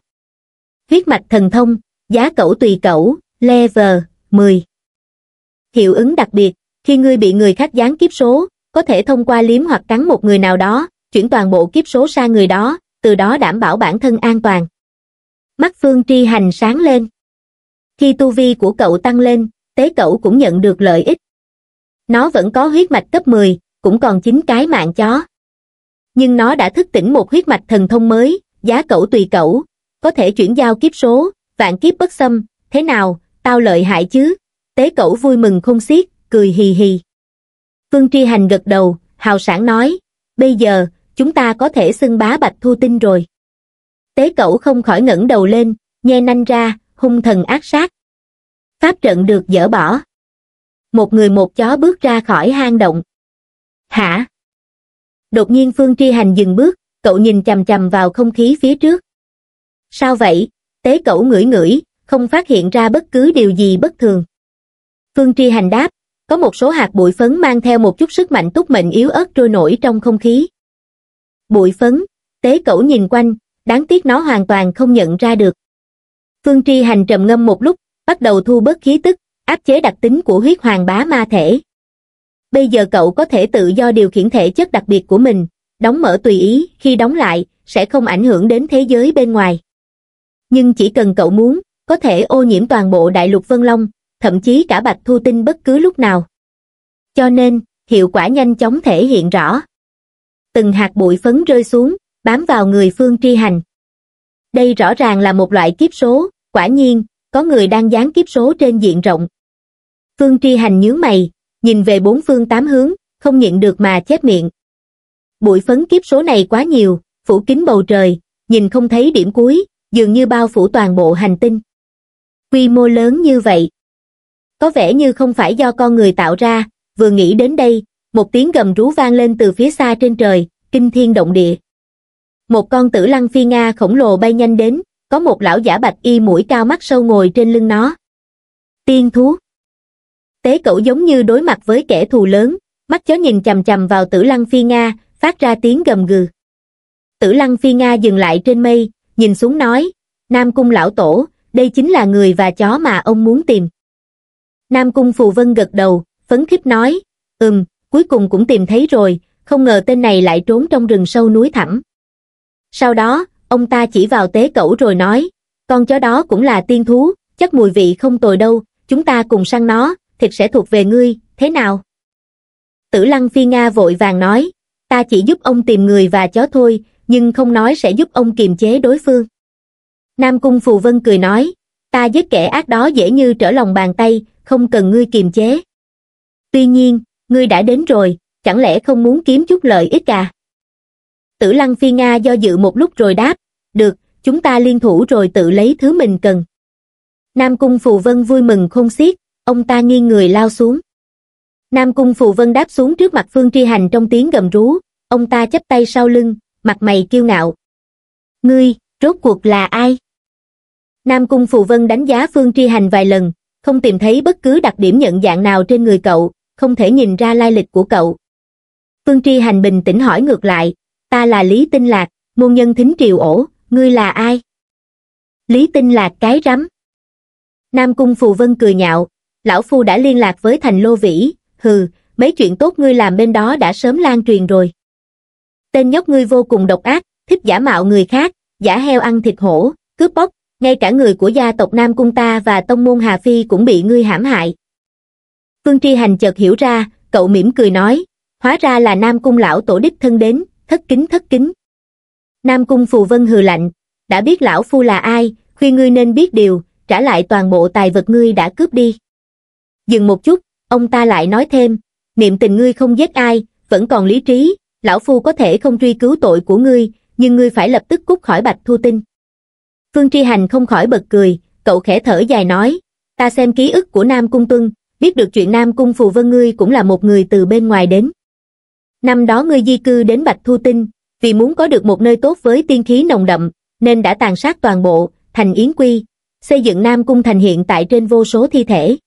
Huyết mạch thần thông, giá cẩu tùy cẩu, level 10. Hiệu ứng đặc biệt, khi ngươi bị người khác gián kiếp số, có thể thông qua liếm hoặc cắn một người nào đó, chuyển toàn bộ kiếp số sang người đó, từ đó đảm bảo bản thân an toàn. Mắt Phương Tri Hành sáng lên khi tu vi của cậu tăng lên tế cậu cũng nhận được lợi ích nó vẫn có huyết mạch cấp 10, cũng còn chín cái mạng chó nhưng nó đã thức tỉnh một huyết mạch thần thông mới giá cậu tùy cậu có thể chuyển giao kiếp số vạn kiếp bất xâm thế nào tao lợi hại chứ tế cậu vui mừng không xiết cười hì hì phương tri hành gật đầu hào sản nói bây giờ chúng ta có thể xưng bá bạch thu tinh rồi tế cậu không khỏi ngẩng đầu lên nhe nanh ra hung thần ác sát. Pháp trận được dỡ bỏ. Một người một chó bước ra khỏi hang động. Hả? Đột nhiên Phương Tri Hành dừng bước, cậu nhìn chầm chầm vào không khí phía trước. Sao vậy? Tế cậu ngửi ngửi, không phát hiện ra bất cứ điều gì bất thường. Phương Tri Hành đáp, có một số hạt bụi phấn mang theo một chút sức mạnh túc mệnh yếu ớt trôi nổi trong không khí. Bụi phấn, tế cậu nhìn quanh, đáng tiếc nó hoàn toàn không nhận ra được phương tri hành trầm ngâm một lúc bắt đầu thu bớt khí tức áp chế đặc tính của huyết hoàng bá ma thể bây giờ cậu có thể tự do điều khiển thể chất đặc biệt của mình đóng mở tùy ý khi đóng lại sẽ không ảnh hưởng đến thế giới bên ngoài nhưng chỉ cần cậu muốn có thể ô nhiễm toàn bộ đại lục vân long thậm chí cả bạch thu tinh bất cứ lúc nào cho nên hiệu quả nhanh chóng thể hiện rõ từng hạt bụi phấn rơi xuống bám vào người phương tri hành đây rõ ràng là một loại kiếp số quả nhiên có người đang dán kiếp số trên diện rộng phương tri hành nhướng mày nhìn về bốn phương tám hướng không nhịn được mà chép miệng bụi phấn kiếp số này quá nhiều phủ kín bầu trời nhìn không thấy điểm cuối dường như bao phủ toàn bộ hành tinh quy mô lớn như vậy có vẻ như không phải do con người tạo ra vừa nghĩ đến đây một tiếng gầm rú vang lên từ phía xa trên trời kinh thiên động địa một con tử lăng phi nga khổng lồ bay nhanh đến có một lão giả bạch y mũi cao mắt sâu ngồi trên lưng nó. Tiên thú. Tế cẩu giống như đối mặt với kẻ thù lớn, mắt chó nhìn chằm chằm vào tử lăng phi Nga, phát ra tiếng gầm gừ. Tử lăng phi Nga dừng lại trên mây, nhìn xuống nói, Nam Cung lão tổ, đây chính là người và chó mà ông muốn tìm. Nam Cung Phù Vân gật đầu, phấn khích nói, ừm, cuối cùng cũng tìm thấy rồi, không ngờ tên này lại trốn trong rừng sâu núi thẳm. Sau đó, ông ta chỉ vào tế cẩu rồi nói, con chó đó cũng là tiên thú, chắc mùi vị không tồi đâu, chúng ta cùng săn nó, thịt sẽ thuộc về ngươi, thế nào? Tử lăng phi Nga vội vàng nói, ta chỉ giúp ông tìm người và chó thôi, nhưng không nói sẽ giúp ông kiềm chế đối phương. Nam Cung Phù Vân cười nói, ta giết kẻ ác đó dễ như trở lòng bàn tay, không cần ngươi kiềm chế. Tuy nhiên, ngươi đã đến rồi, chẳng lẽ không muốn kiếm chút lợi ích à? Tử Lăng Phi Nga do dự một lúc rồi đáp, được, chúng ta liên thủ rồi tự lấy thứ mình cần. Nam Cung Phù Vân vui mừng không xiết, ông ta nghiêng người lao xuống. Nam Cung Phù Vân đáp xuống trước mặt Phương Tri Hành trong tiếng gầm rú, ông ta chắp tay sau lưng, mặt mày kiêu ngạo. Ngươi, rốt cuộc là ai? Nam Cung Phù Vân đánh giá Phương Tri Hành vài lần, không tìm thấy bất cứ đặc điểm nhận dạng nào trên người cậu, không thể nhìn ra lai lịch của cậu. Phương Tri Hành bình tĩnh hỏi ngược lại, ta là Lý Tinh Lạc, môn nhân thính triều ổ, ngươi là ai? Lý Tinh Lạc cái rắm. Nam Cung Phù Vân cười nhạo, lão phu đã liên lạc với thành Lô Vĩ, hừ, mấy chuyện tốt ngươi làm bên đó đã sớm lan truyền rồi. Tên nhóc ngươi vô cùng độc ác, thích giả mạo người khác, giả heo ăn thịt hổ, cướp bóc, ngay cả người của gia tộc Nam Cung ta và tông môn Hà Phi cũng bị ngươi hãm hại. Phương Tri Hành chợt hiểu ra, cậu mỉm cười nói, hóa ra là Nam Cung lão tổ đích thân đến, thất kính thất kính. Nam Cung Phù Vân hừ lạnh, đã biết lão phu là ai, khuyên ngươi nên biết điều, trả lại toàn bộ tài vật ngươi đã cướp đi. Dừng một chút, ông ta lại nói thêm, niệm tình ngươi không giết ai, vẫn còn lý trí, lão phu có thể không truy cứu tội của ngươi, nhưng ngươi phải lập tức cút khỏi bạch thu tinh. Phương Tri Hành không khỏi bật cười, cậu khẽ thở dài nói, ta xem ký ức của Nam Cung Tuân, biết được chuyện Nam Cung Phù Vân ngươi cũng là một người từ bên ngoài đến. Năm đó ngươi di cư đến Bạch Thu Tinh, vì muốn có được một nơi tốt với tiên khí nồng đậm, nên đã tàn sát toàn bộ, thành Yến Quy, xây dựng Nam Cung thành hiện tại trên vô số thi thể.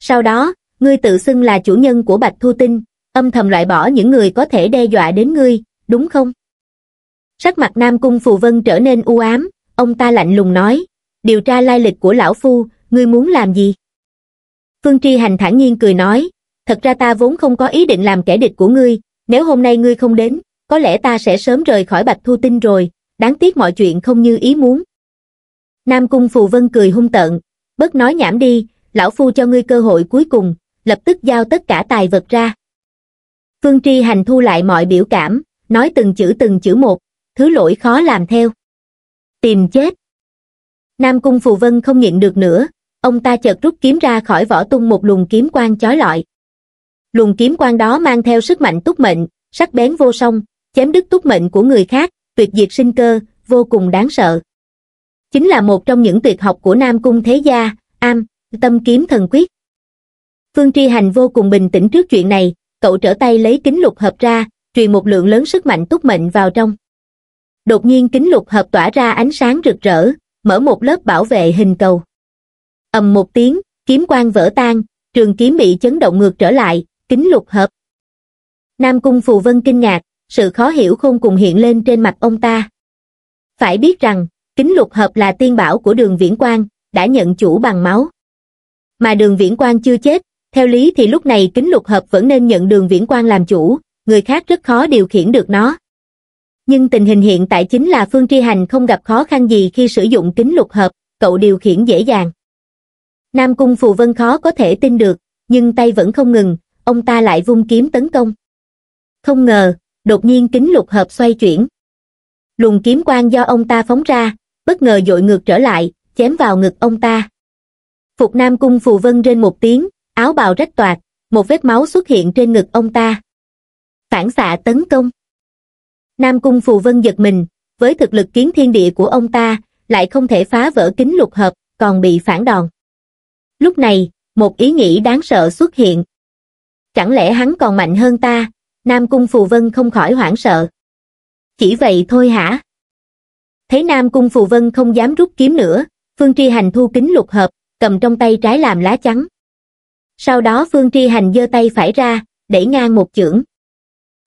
Sau đó, ngươi tự xưng là chủ nhân của Bạch Thu Tinh, âm thầm loại bỏ những người có thể đe dọa đến ngươi, đúng không? Sắc mặt Nam Cung Phù Vân trở nên u ám, ông ta lạnh lùng nói, điều tra lai lịch của lão phu, ngươi muốn làm gì? Phương Tri Hành thản nhiên cười nói, thật ra ta vốn không có ý định làm kẻ địch của ngươi, nếu hôm nay ngươi không đến, có lẽ ta sẽ sớm rời khỏi Bạch Thu Tinh rồi, đáng tiếc mọi chuyện không như ý muốn. Nam Cung Phù Vân cười hung tợn, bớt nói nhảm đi, lão phu cho ngươi cơ hội cuối cùng, lập tức giao tất cả tài vật ra. Phương Tri Hành thu lại mọi biểu cảm, nói từng chữ từng chữ một, thứ lỗi khó làm theo. Tìm chết. Nam Cung Phù Vân không nhịn được nữa, ông ta chợt rút kiếm ra khỏi vỏ tung một luồng kiếm quang chói lọi luồng kiếm quan đó mang theo sức mạnh túc mệnh, sắc bén vô song, chém đứt túc mệnh của người khác, tuyệt diệt sinh cơ, vô cùng đáng sợ. Chính là một trong những tuyệt học của Nam Cung Thế Gia, Am, Tâm Kiếm Thần Quyết. Phương Tri Hành vô cùng bình tĩnh trước chuyện này, cậu trở tay lấy kính lục hợp ra, truyền một lượng lớn sức mạnh túc mệnh vào trong. Đột nhiên kính lục hợp tỏa ra ánh sáng rực rỡ, mở một lớp bảo vệ hình cầu. ầm một tiếng, kiếm quang vỡ tan, trường kiếm bị chấn động ngược trở lại, kính lục hợp. Nam Cung Phù Vân kinh ngạc, sự khó hiểu không cùng hiện lên trên mặt ông ta. Phải biết rằng, kính lục hợp là tiên bảo của đường viễn Quan đã nhận chủ bằng máu. Mà đường viễn Quan chưa chết, theo lý thì lúc này kính lục hợp vẫn nên nhận đường viễn Quan làm chủ, người khác rất khó điều khiển được nó. Nhưng tình hình hiện tại chính là Phương Tri Hành không gặp khó khăn gì khi sử dụng kính lục hợp, cậu điều khiển dễ dàng. Nam Cung Phù Vân khó có thể tin được, nhưng tay vẫn không ngừng, ông ta lại vung kiếm tấn công. Không ngờ, đột nhiên kính lục hợp xoay chuyển. Luồng kiếm quang do ông ta phóng ra, bất ngờ dội ngược trở lại, chém vào ngực ông ta. Phục Nam Cung Phù Vân trên một tiếng, áo bào rách toạc, một vết máu xuất hiện trên ngực ông ta. Phản xạ tấn công. Nam Cung Phù Vân giật mình, với thực lực kiến thiên địa của ông ta, lại không thể phá vỡ kính lục hợp, còn bị phản đòn. Lúc này, một ý nghĩ đáng sợ xuất hiện chẳng lẽ hắn còn mạnh hơn ta, Nam Cung Phù Vân không khỏi hoảng sợ. Chỉ vậy thôi hả? Thấy Nam Cung Phù Vân không dám rút kiếm nữa, Phương Tri Hành thu kính lục hợp, cầm trong tay trái làm lá chắn. Sau đó Phương Tri Hành giơ tay phải ra, đẩy ngang một chưởng.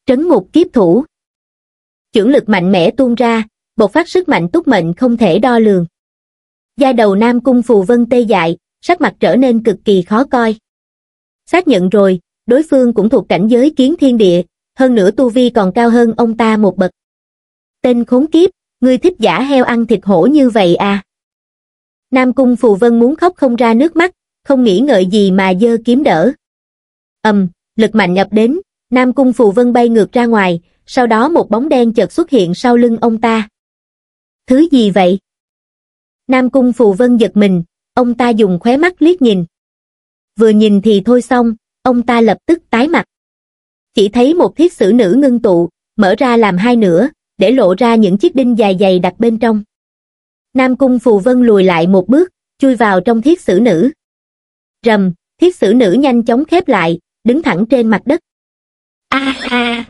Trấn ngục kiếp thủ. Chưởng lực mạnh mẽ tuôn ra, bộc phát sức mạnh túc mệnh không thể đo lường. Da đầu Nam Cung Phù Vân tê dại, sắc mặt trở nên cực kỳ khó coi. Xác nhận rồi, đối phương cũng thuộc cảnh giới kiến thiên địa, hơn nữa tu vi còn cao hơn ông ta một bậc. Tên khốn kiếp, ngươi thích giả heo ăn thịt hổ như vậy à? Nam Cung Phù Vân muốn khóc không ra nước mắt, không nghĩ ngợi gì mà dơ kiếm đỡ. ầm, lực mạnh nhập đến, Nam Cung Phù Vân bay ngược ra ngoài, sau đó một bóng đen chợt xuất hiện sau lưng ông ta. Thứ gì vậy? Nam Cung Phù Vân giật mình, ông ta dùng khóe mắt liếc nhìn. Vừa nhìn thì thôi xong, ông ta lập tức tái mặt. Chỉ thấy một thiết sử nữ ngưng tụ, mở ra làm hai nửa, để lộ ra những chiếc đinh dài dày đặt bên trong. Nam Cung Phù Vân lùi lại một bước, chui vào trong thiết sử nữ. Rầm, thiết sử nữ nhanh chóng khép lại, đứng thẳng trên mặt đất. A a.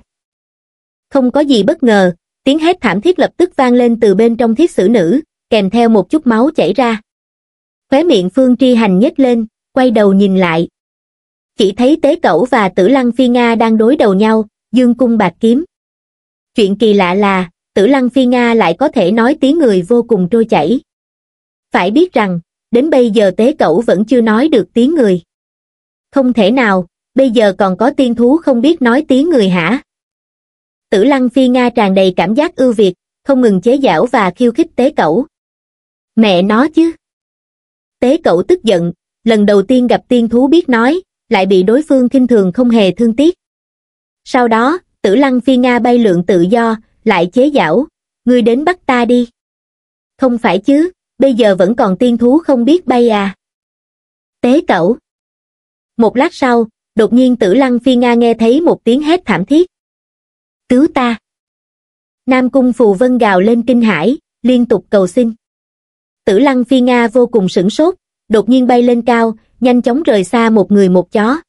Không có gì bất ngờ, tiếng hét thảm thiết lập tức vang lên từ bên trong thiết sử nữ, kèm theo một chút máu chảy ra. Khóe miệng Phương Tri Hành nhếch lên, quay đầu nhìn lại, chỉ thấy tế cẩu và tử lăng phi nga đang đối đầu nhau dương cung bạc kiếm chuyện kỳ lạ là tử lăng phi nga lại có thể nói tiếng người vô cùng trôi chảy phải biết rằng đến bây giờ tế cẩu vẫn chưa nói được tiếng người không thể nào bây giờ còn có tiên thú không biết nói tiếng người hả tử lăng phi nga tràn đầy cảm giác ưu việt không ngừng chế giảo và khiêu khích tế cẩu mẹ nó chứ tế cẩu tức giận lần đầu tiên gặp tiên thú biết nói lại bị đối phương kinh thường không hề thương tiếc sau đó tử lăng phi nga bay lượn tự do lại chế giảo ngươi đến bắt ta đi không phải chứ bây giờ vẫn còn tiên thú không biết bay à tế cẩu một lát sau đột nhiên tử lăng phi nga nghe thấy một tiếng hét thảm thiết cứu ta nam cung phù vân gào lên kinh hãi liên tục cầu xin tử lăng phi nga vô cùng sửng sốt đột nhiên bay lên cao nhanh chóng rời xa một người một chó.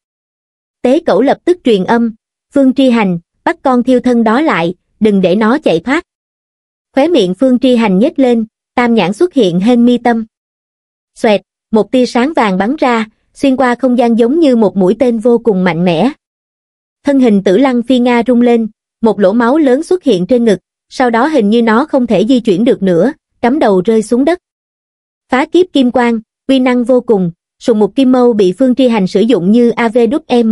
Tế cẩu lập tức truyền âm, Phương Tri Hành, bắt con thiêu thân đó lại, đừng để nó chạy thoát. Khóe miệng Phương Tri Hành nhếch lên, tam nhãn xuất hiện hên mi tâm. Xoẹt, một tia sáng vàng bắn ra, xuyên qua không gian giống như một mũi tên vô cùng mạnh mẽ. Thân hình tử lăng phi Nga rung lên, một lỗ máu lớn xuất hiện trên ngực, sau đó hình như nó không thể di chuyển được nữa, cắm đầu rơi xuống đất. Phá kiếp kim quang, uy năng vô cùng, sùng một kim mâu bị phương tri hành sử dụng như AVM, e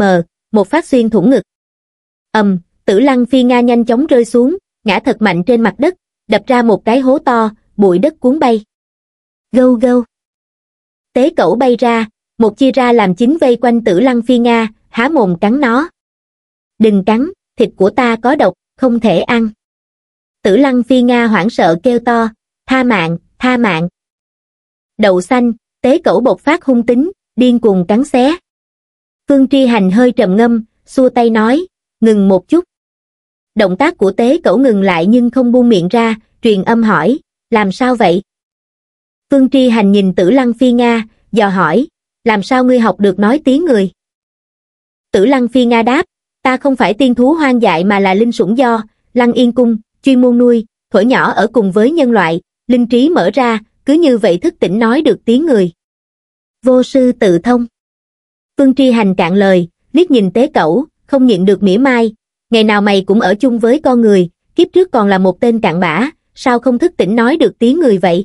một phát xuyên thủng ngực. ầm, um, tử lăng phi Nga nhanh chóng rơi xuống, ngã thật mạnh trên mặt đất, đập ra một cái hố to, bụi đất cuốn bay. Gâu gâu. Tế cẩu bay ra, một chia ra làm chín vây quanh tử lăng phi Nga, há mồm cắn nó. Đừng cắn, thịt của ta có độc, không thể ăn. Tử lăng phi Nga hoảng sợ kêu to, tha mạng, tha mạng. Đậu xanh, tế cẩu bộc phát hung tính, điên cuồng cắn xé. Phương Tri Hành hơi trầm ngâm, xua tay nói, ngừng một chút. Động tác của tế cẩu ngừng lại nhưng không buông miệng ra, truyền âm hỏi, làm sao vậy? Phương Tri Hành nhìn tử lăng phi Nga, dò hỏi, làm sao ngươi học được nói tiếng người? Tử lăng phi Nga đáp, ta không phải tiên thú hoang dại mà là linh sủng do, lăng yên cung, chuyên môn nuôi, thổi nhỏ ở cùng với nhân loại, linh trí mở ra, cứ như vậy thức tỉnh nói được tiếng người. Vô sư tự thông. Phương Tri Hành cạn lời, liếc nhìn tế cẩu, không nhịn được mỉa mai. Ngày nào mày cũng ở chung với con người, kiếp trước còn là một tên cạn bã, sao không thức tỉnh nói được tiếng người vậy?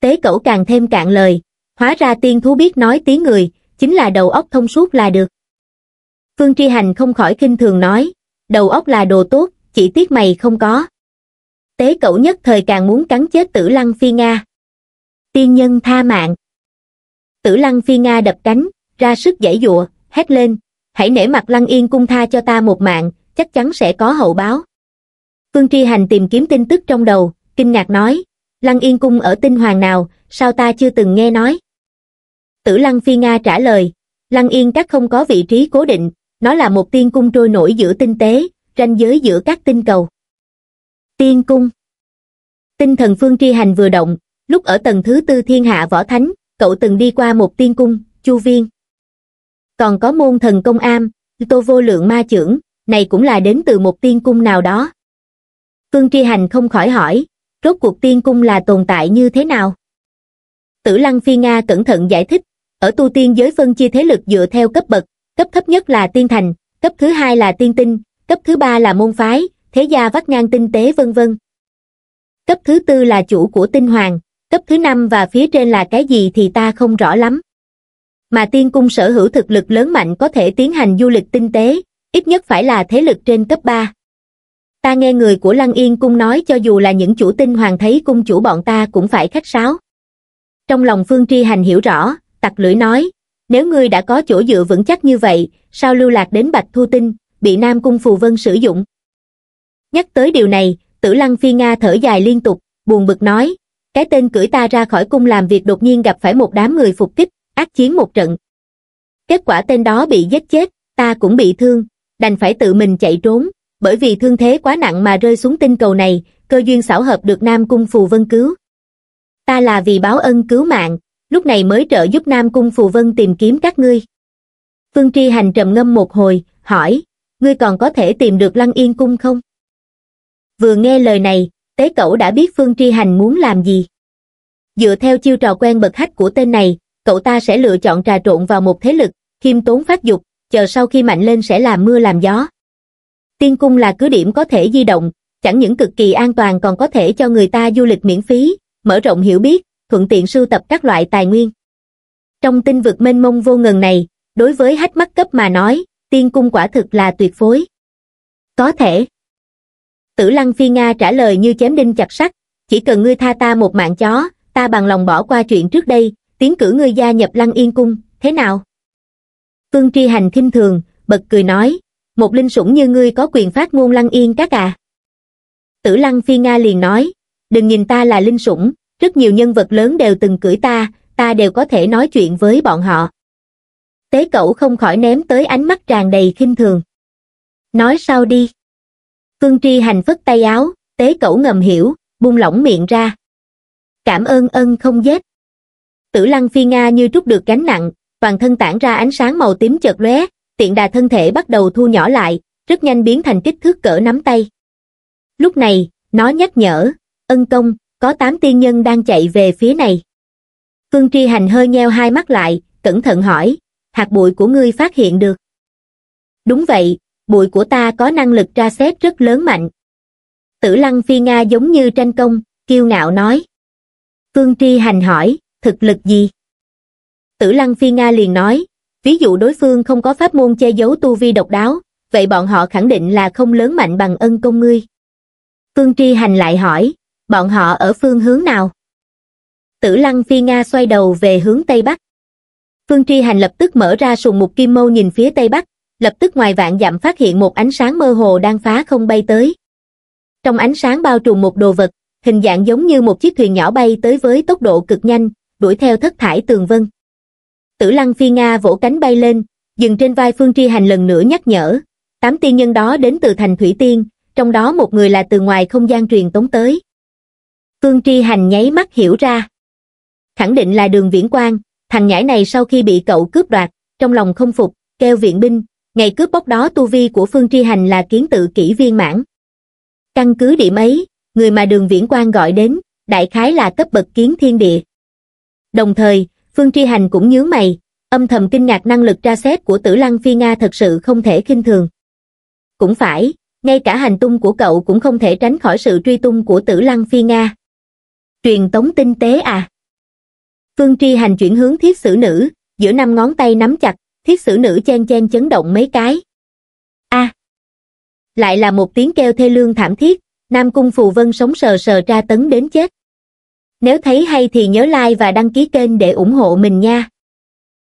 Tế cẩu càng thêm cạn lời, hóa ra tiên thú biết nói tiếng người, chính là đầu óc thông suốt là được. Phương Tri Hành không khỏi kinh thường nói, đầu óc là đồ tốt, chỉ tiếc mày không có tế cẩu nhất thời càng muốn cắn chết tử lăng phi nga tiên nhân tha mạng tử lăng phi nga đập cánh ra sức giải giụa hét lên hãy nể mặt lăng yên cung tha cho ta một mạng chắc chắn sẽ có hậu báo phương tri hành tìm kiếm tin tức trong đầu kinh ngạc nói lăng yên cung ở tinh hoàng nào sao ta chưa từng nghe nói tử lăng phi nga trả lời lăng yên các không có vị trí cố định nó là một tiên cung trôi nổi giữa tinh tế ranh giới giữa các tinh cầu Tiên Cung Tinh thần Phương Tri Hành vừa động, lúc ở tầng thứ tư thiên hạ võ thánh, cậu từng đi qua một tiên cung, chu viên. Còn có môn thần công am, tô vô lượng ma trưởng, này cũng là đến từ một tiên cung nào đó. Phương Tri Hành không khỏi hỏi, rốt cuộc tiên cung là tồn tại như thế nào? Tử Lăng Phi Nga cẩn thận giải thích, ở tu tiên giới phân chia thế lực dựa theo cấp bậc, cấp thấp nhất là tiên thành, cấp thứ hai là tiên tinh, cấp thứ ba là môn phái, thế gia vắt ngang tinh tế vân vân cấp thứ tư là chủ của tinh hoàng cấp thứ năm và phía trên là cái gì thì ta không rõ lắm mà tiên cung sở hữu thực lực lớn mạnh có thể tiến hành du lịch tinh tế ít nhất phải là thế lực trên cấp ba ta nghe người của lăng yên cung nói cho dù là những chủ tinh hoàng thấy cung chủ bọn ta cũng phải khách sáo trong lòng phương tri hành hiểu rõ tặc lưỡi nói nếu ngươi đã có chỗ dựa vững chắc như vậy sao lưu lạc đến bạch thu tinh bị nam cung phù vân sử dụng nhắc tới điều này tử lăng phi nga thở dài liên tục buồn bực nói cái tên cưỡi ta ra khỏi cung làm việc đột nhiên gặp phải một đám người phục kích ác chiến một trận kết quả tên đó bị giết chết ta cũng bị thương đành phải tự mình chạy trốn bởi vì thương thế quá nặng mà rơi xuống tinh cầu này cơ duyên xảo hợp được nam cung phù vân cứu ta là vì báo ân cứu mạng lúc này mới trợ giúp nam cung phù vân tìm kiếm các ngươi phương tri hành trầm ngâm một hồi hỏi ngươi còn có thể tìm được lăng yên cung không vừa nghe lời này tế cẩu đã biết phương tri hành muốn làm gì dựa theo chiêu trò quen bậc hách của tên này cậu ta sẽ lựa chọn trà trộn vào một thế lực khiêm tốn phát dục chờ sau khi mạnh lên sẽ làm mưa làm gió tiên cung là cứ điểm có thể di động chẳng những cực kỳ an toàn còn có thể cho người ta du lịch miễn phí mở rộng hiểu biết thuận tiện sưu tập các loại tài nguyên trong tinh vực mênh mông vô ngần này đối với hách mắt cấp mà nói tiên cung quả thực là tuyệt phối có thể Tử Lăng Phi Nga trả lời như chém đinh chặt sắt, chỉ cần ngươi tha ta một mạng chó, ta bằng lòng bỏ qua chuyện trước đây, tiến cử ngươi gia nhập Lăng Yên Cung, thế nào? Phương Tri Hành khinh thường, bật cười nói, một linh sủng như ngươi có quyền phát ngôn Lăng Yên các à? Tử Lăng Phi Nga liền nói, đừng nhìn ta là linh sủng, rất nhiều nhân vật lớn đều từng cưỡi ta, ta đều có thể nói chuyện với bọn họ. Tế Cẩu không khỏi ném tới ánh mắt tràn đầy khinh thường. Nói sao đi? cương tri hành phất tay áo tế cẩu ngầm hiểu buông lỏng miệng ra cảm ơn ân không dết tử lăng phi nga như trút được gánh nặng toàn thân tản ra ánh sáng màu tím chợt lóe tiện đà thân thể bắt đầu thu nhỏ lại rất nhanh biến thành kích thước cỡ nắm tay lúc này nó nhắc nhở ân công có tám tiên nhân đang chạy về phía này phương tri hành hơi nheo hai mắt lại cẩn thận hỏi hạt bụi của ngươi phát hiện được đúng vậy bụi của ta có năng lực tra xét rất lớn mạnh. Tử lăng phi Nga giống như tranh công, kiêu ngạo nói. Phương Tri Hành hỏi, thực lực gì? Tử lăng phi Nga liền nói, ví dụ đối phương không có pháp môn che giấu tu vi độc đáo, vậy bọn họ khẳng định là không lớn mạnh bằng ân công ngươi. Phương Tri Hành lại hỏi, bọn họ ở phương hướng nào? Tử lăng phi Nga xoay đầu về hướng Tây Bắc. Phương Tri Hành lập tức mở ra sùng mục kim mâu nhìn phía Tây Bắc, lập tức ngoài vạn dặm phát hiện một ánh sáng mơ hồ đang phá không bay tới. Trong ánh sáng bao trùm một đồ vật, hình dạng giống như một chiếc thuyền nhỏ bay tới với tốc độ cực nhanh, đuổi theo thất thải tường vân. Tử lăng phi Nga vỗ cánh bay lên, dừng trên vai Phương Tri Hành lần nữa nhắc nhở. Tám tiên nhân đó đến từ thành Thủy Tiên, trong đó một người là từ ngoài không gian truyền tống tới. Phương Tri Hành nháy mắt hiểu ra. Khẳng định là đường viễn quan thằng nhãi này sau khi bị cậu cướp đoạt, trong lòng không phục, kêu viện binh, ngày cướp bóc đó tu vi của phương tri hành là kiến tự kỹ viên mãn căn cứ điểm ấy người mà đường viễn quan gọi đến đại khái là cấp bậc kiến thiên địa đồng thời phương tri hành cũng nhướng mày âm thầm kinh ngạc năng lực tra xét của tử lăng phi nga thật sự không thể khinh thường cũng phải ngay cả hành tung của cậu cũng không thể tránh khỏi sự truy tung của tử lăng phi nga truyền tống tinh tế à phương tri hành chuyển hướng thiết sử nữ giữa năm ngón tay nắm chặt thiết sử nữ chen chen chấn động mấy cái. a Lại là một tiếng kêu thê lương thảm thiết, Nam Cung Phù Vân sống sờ sờ tra tấn đến chết. Nếu thấy hay thì nhớ like và đăng ký kênh để ủng hộ mình nha.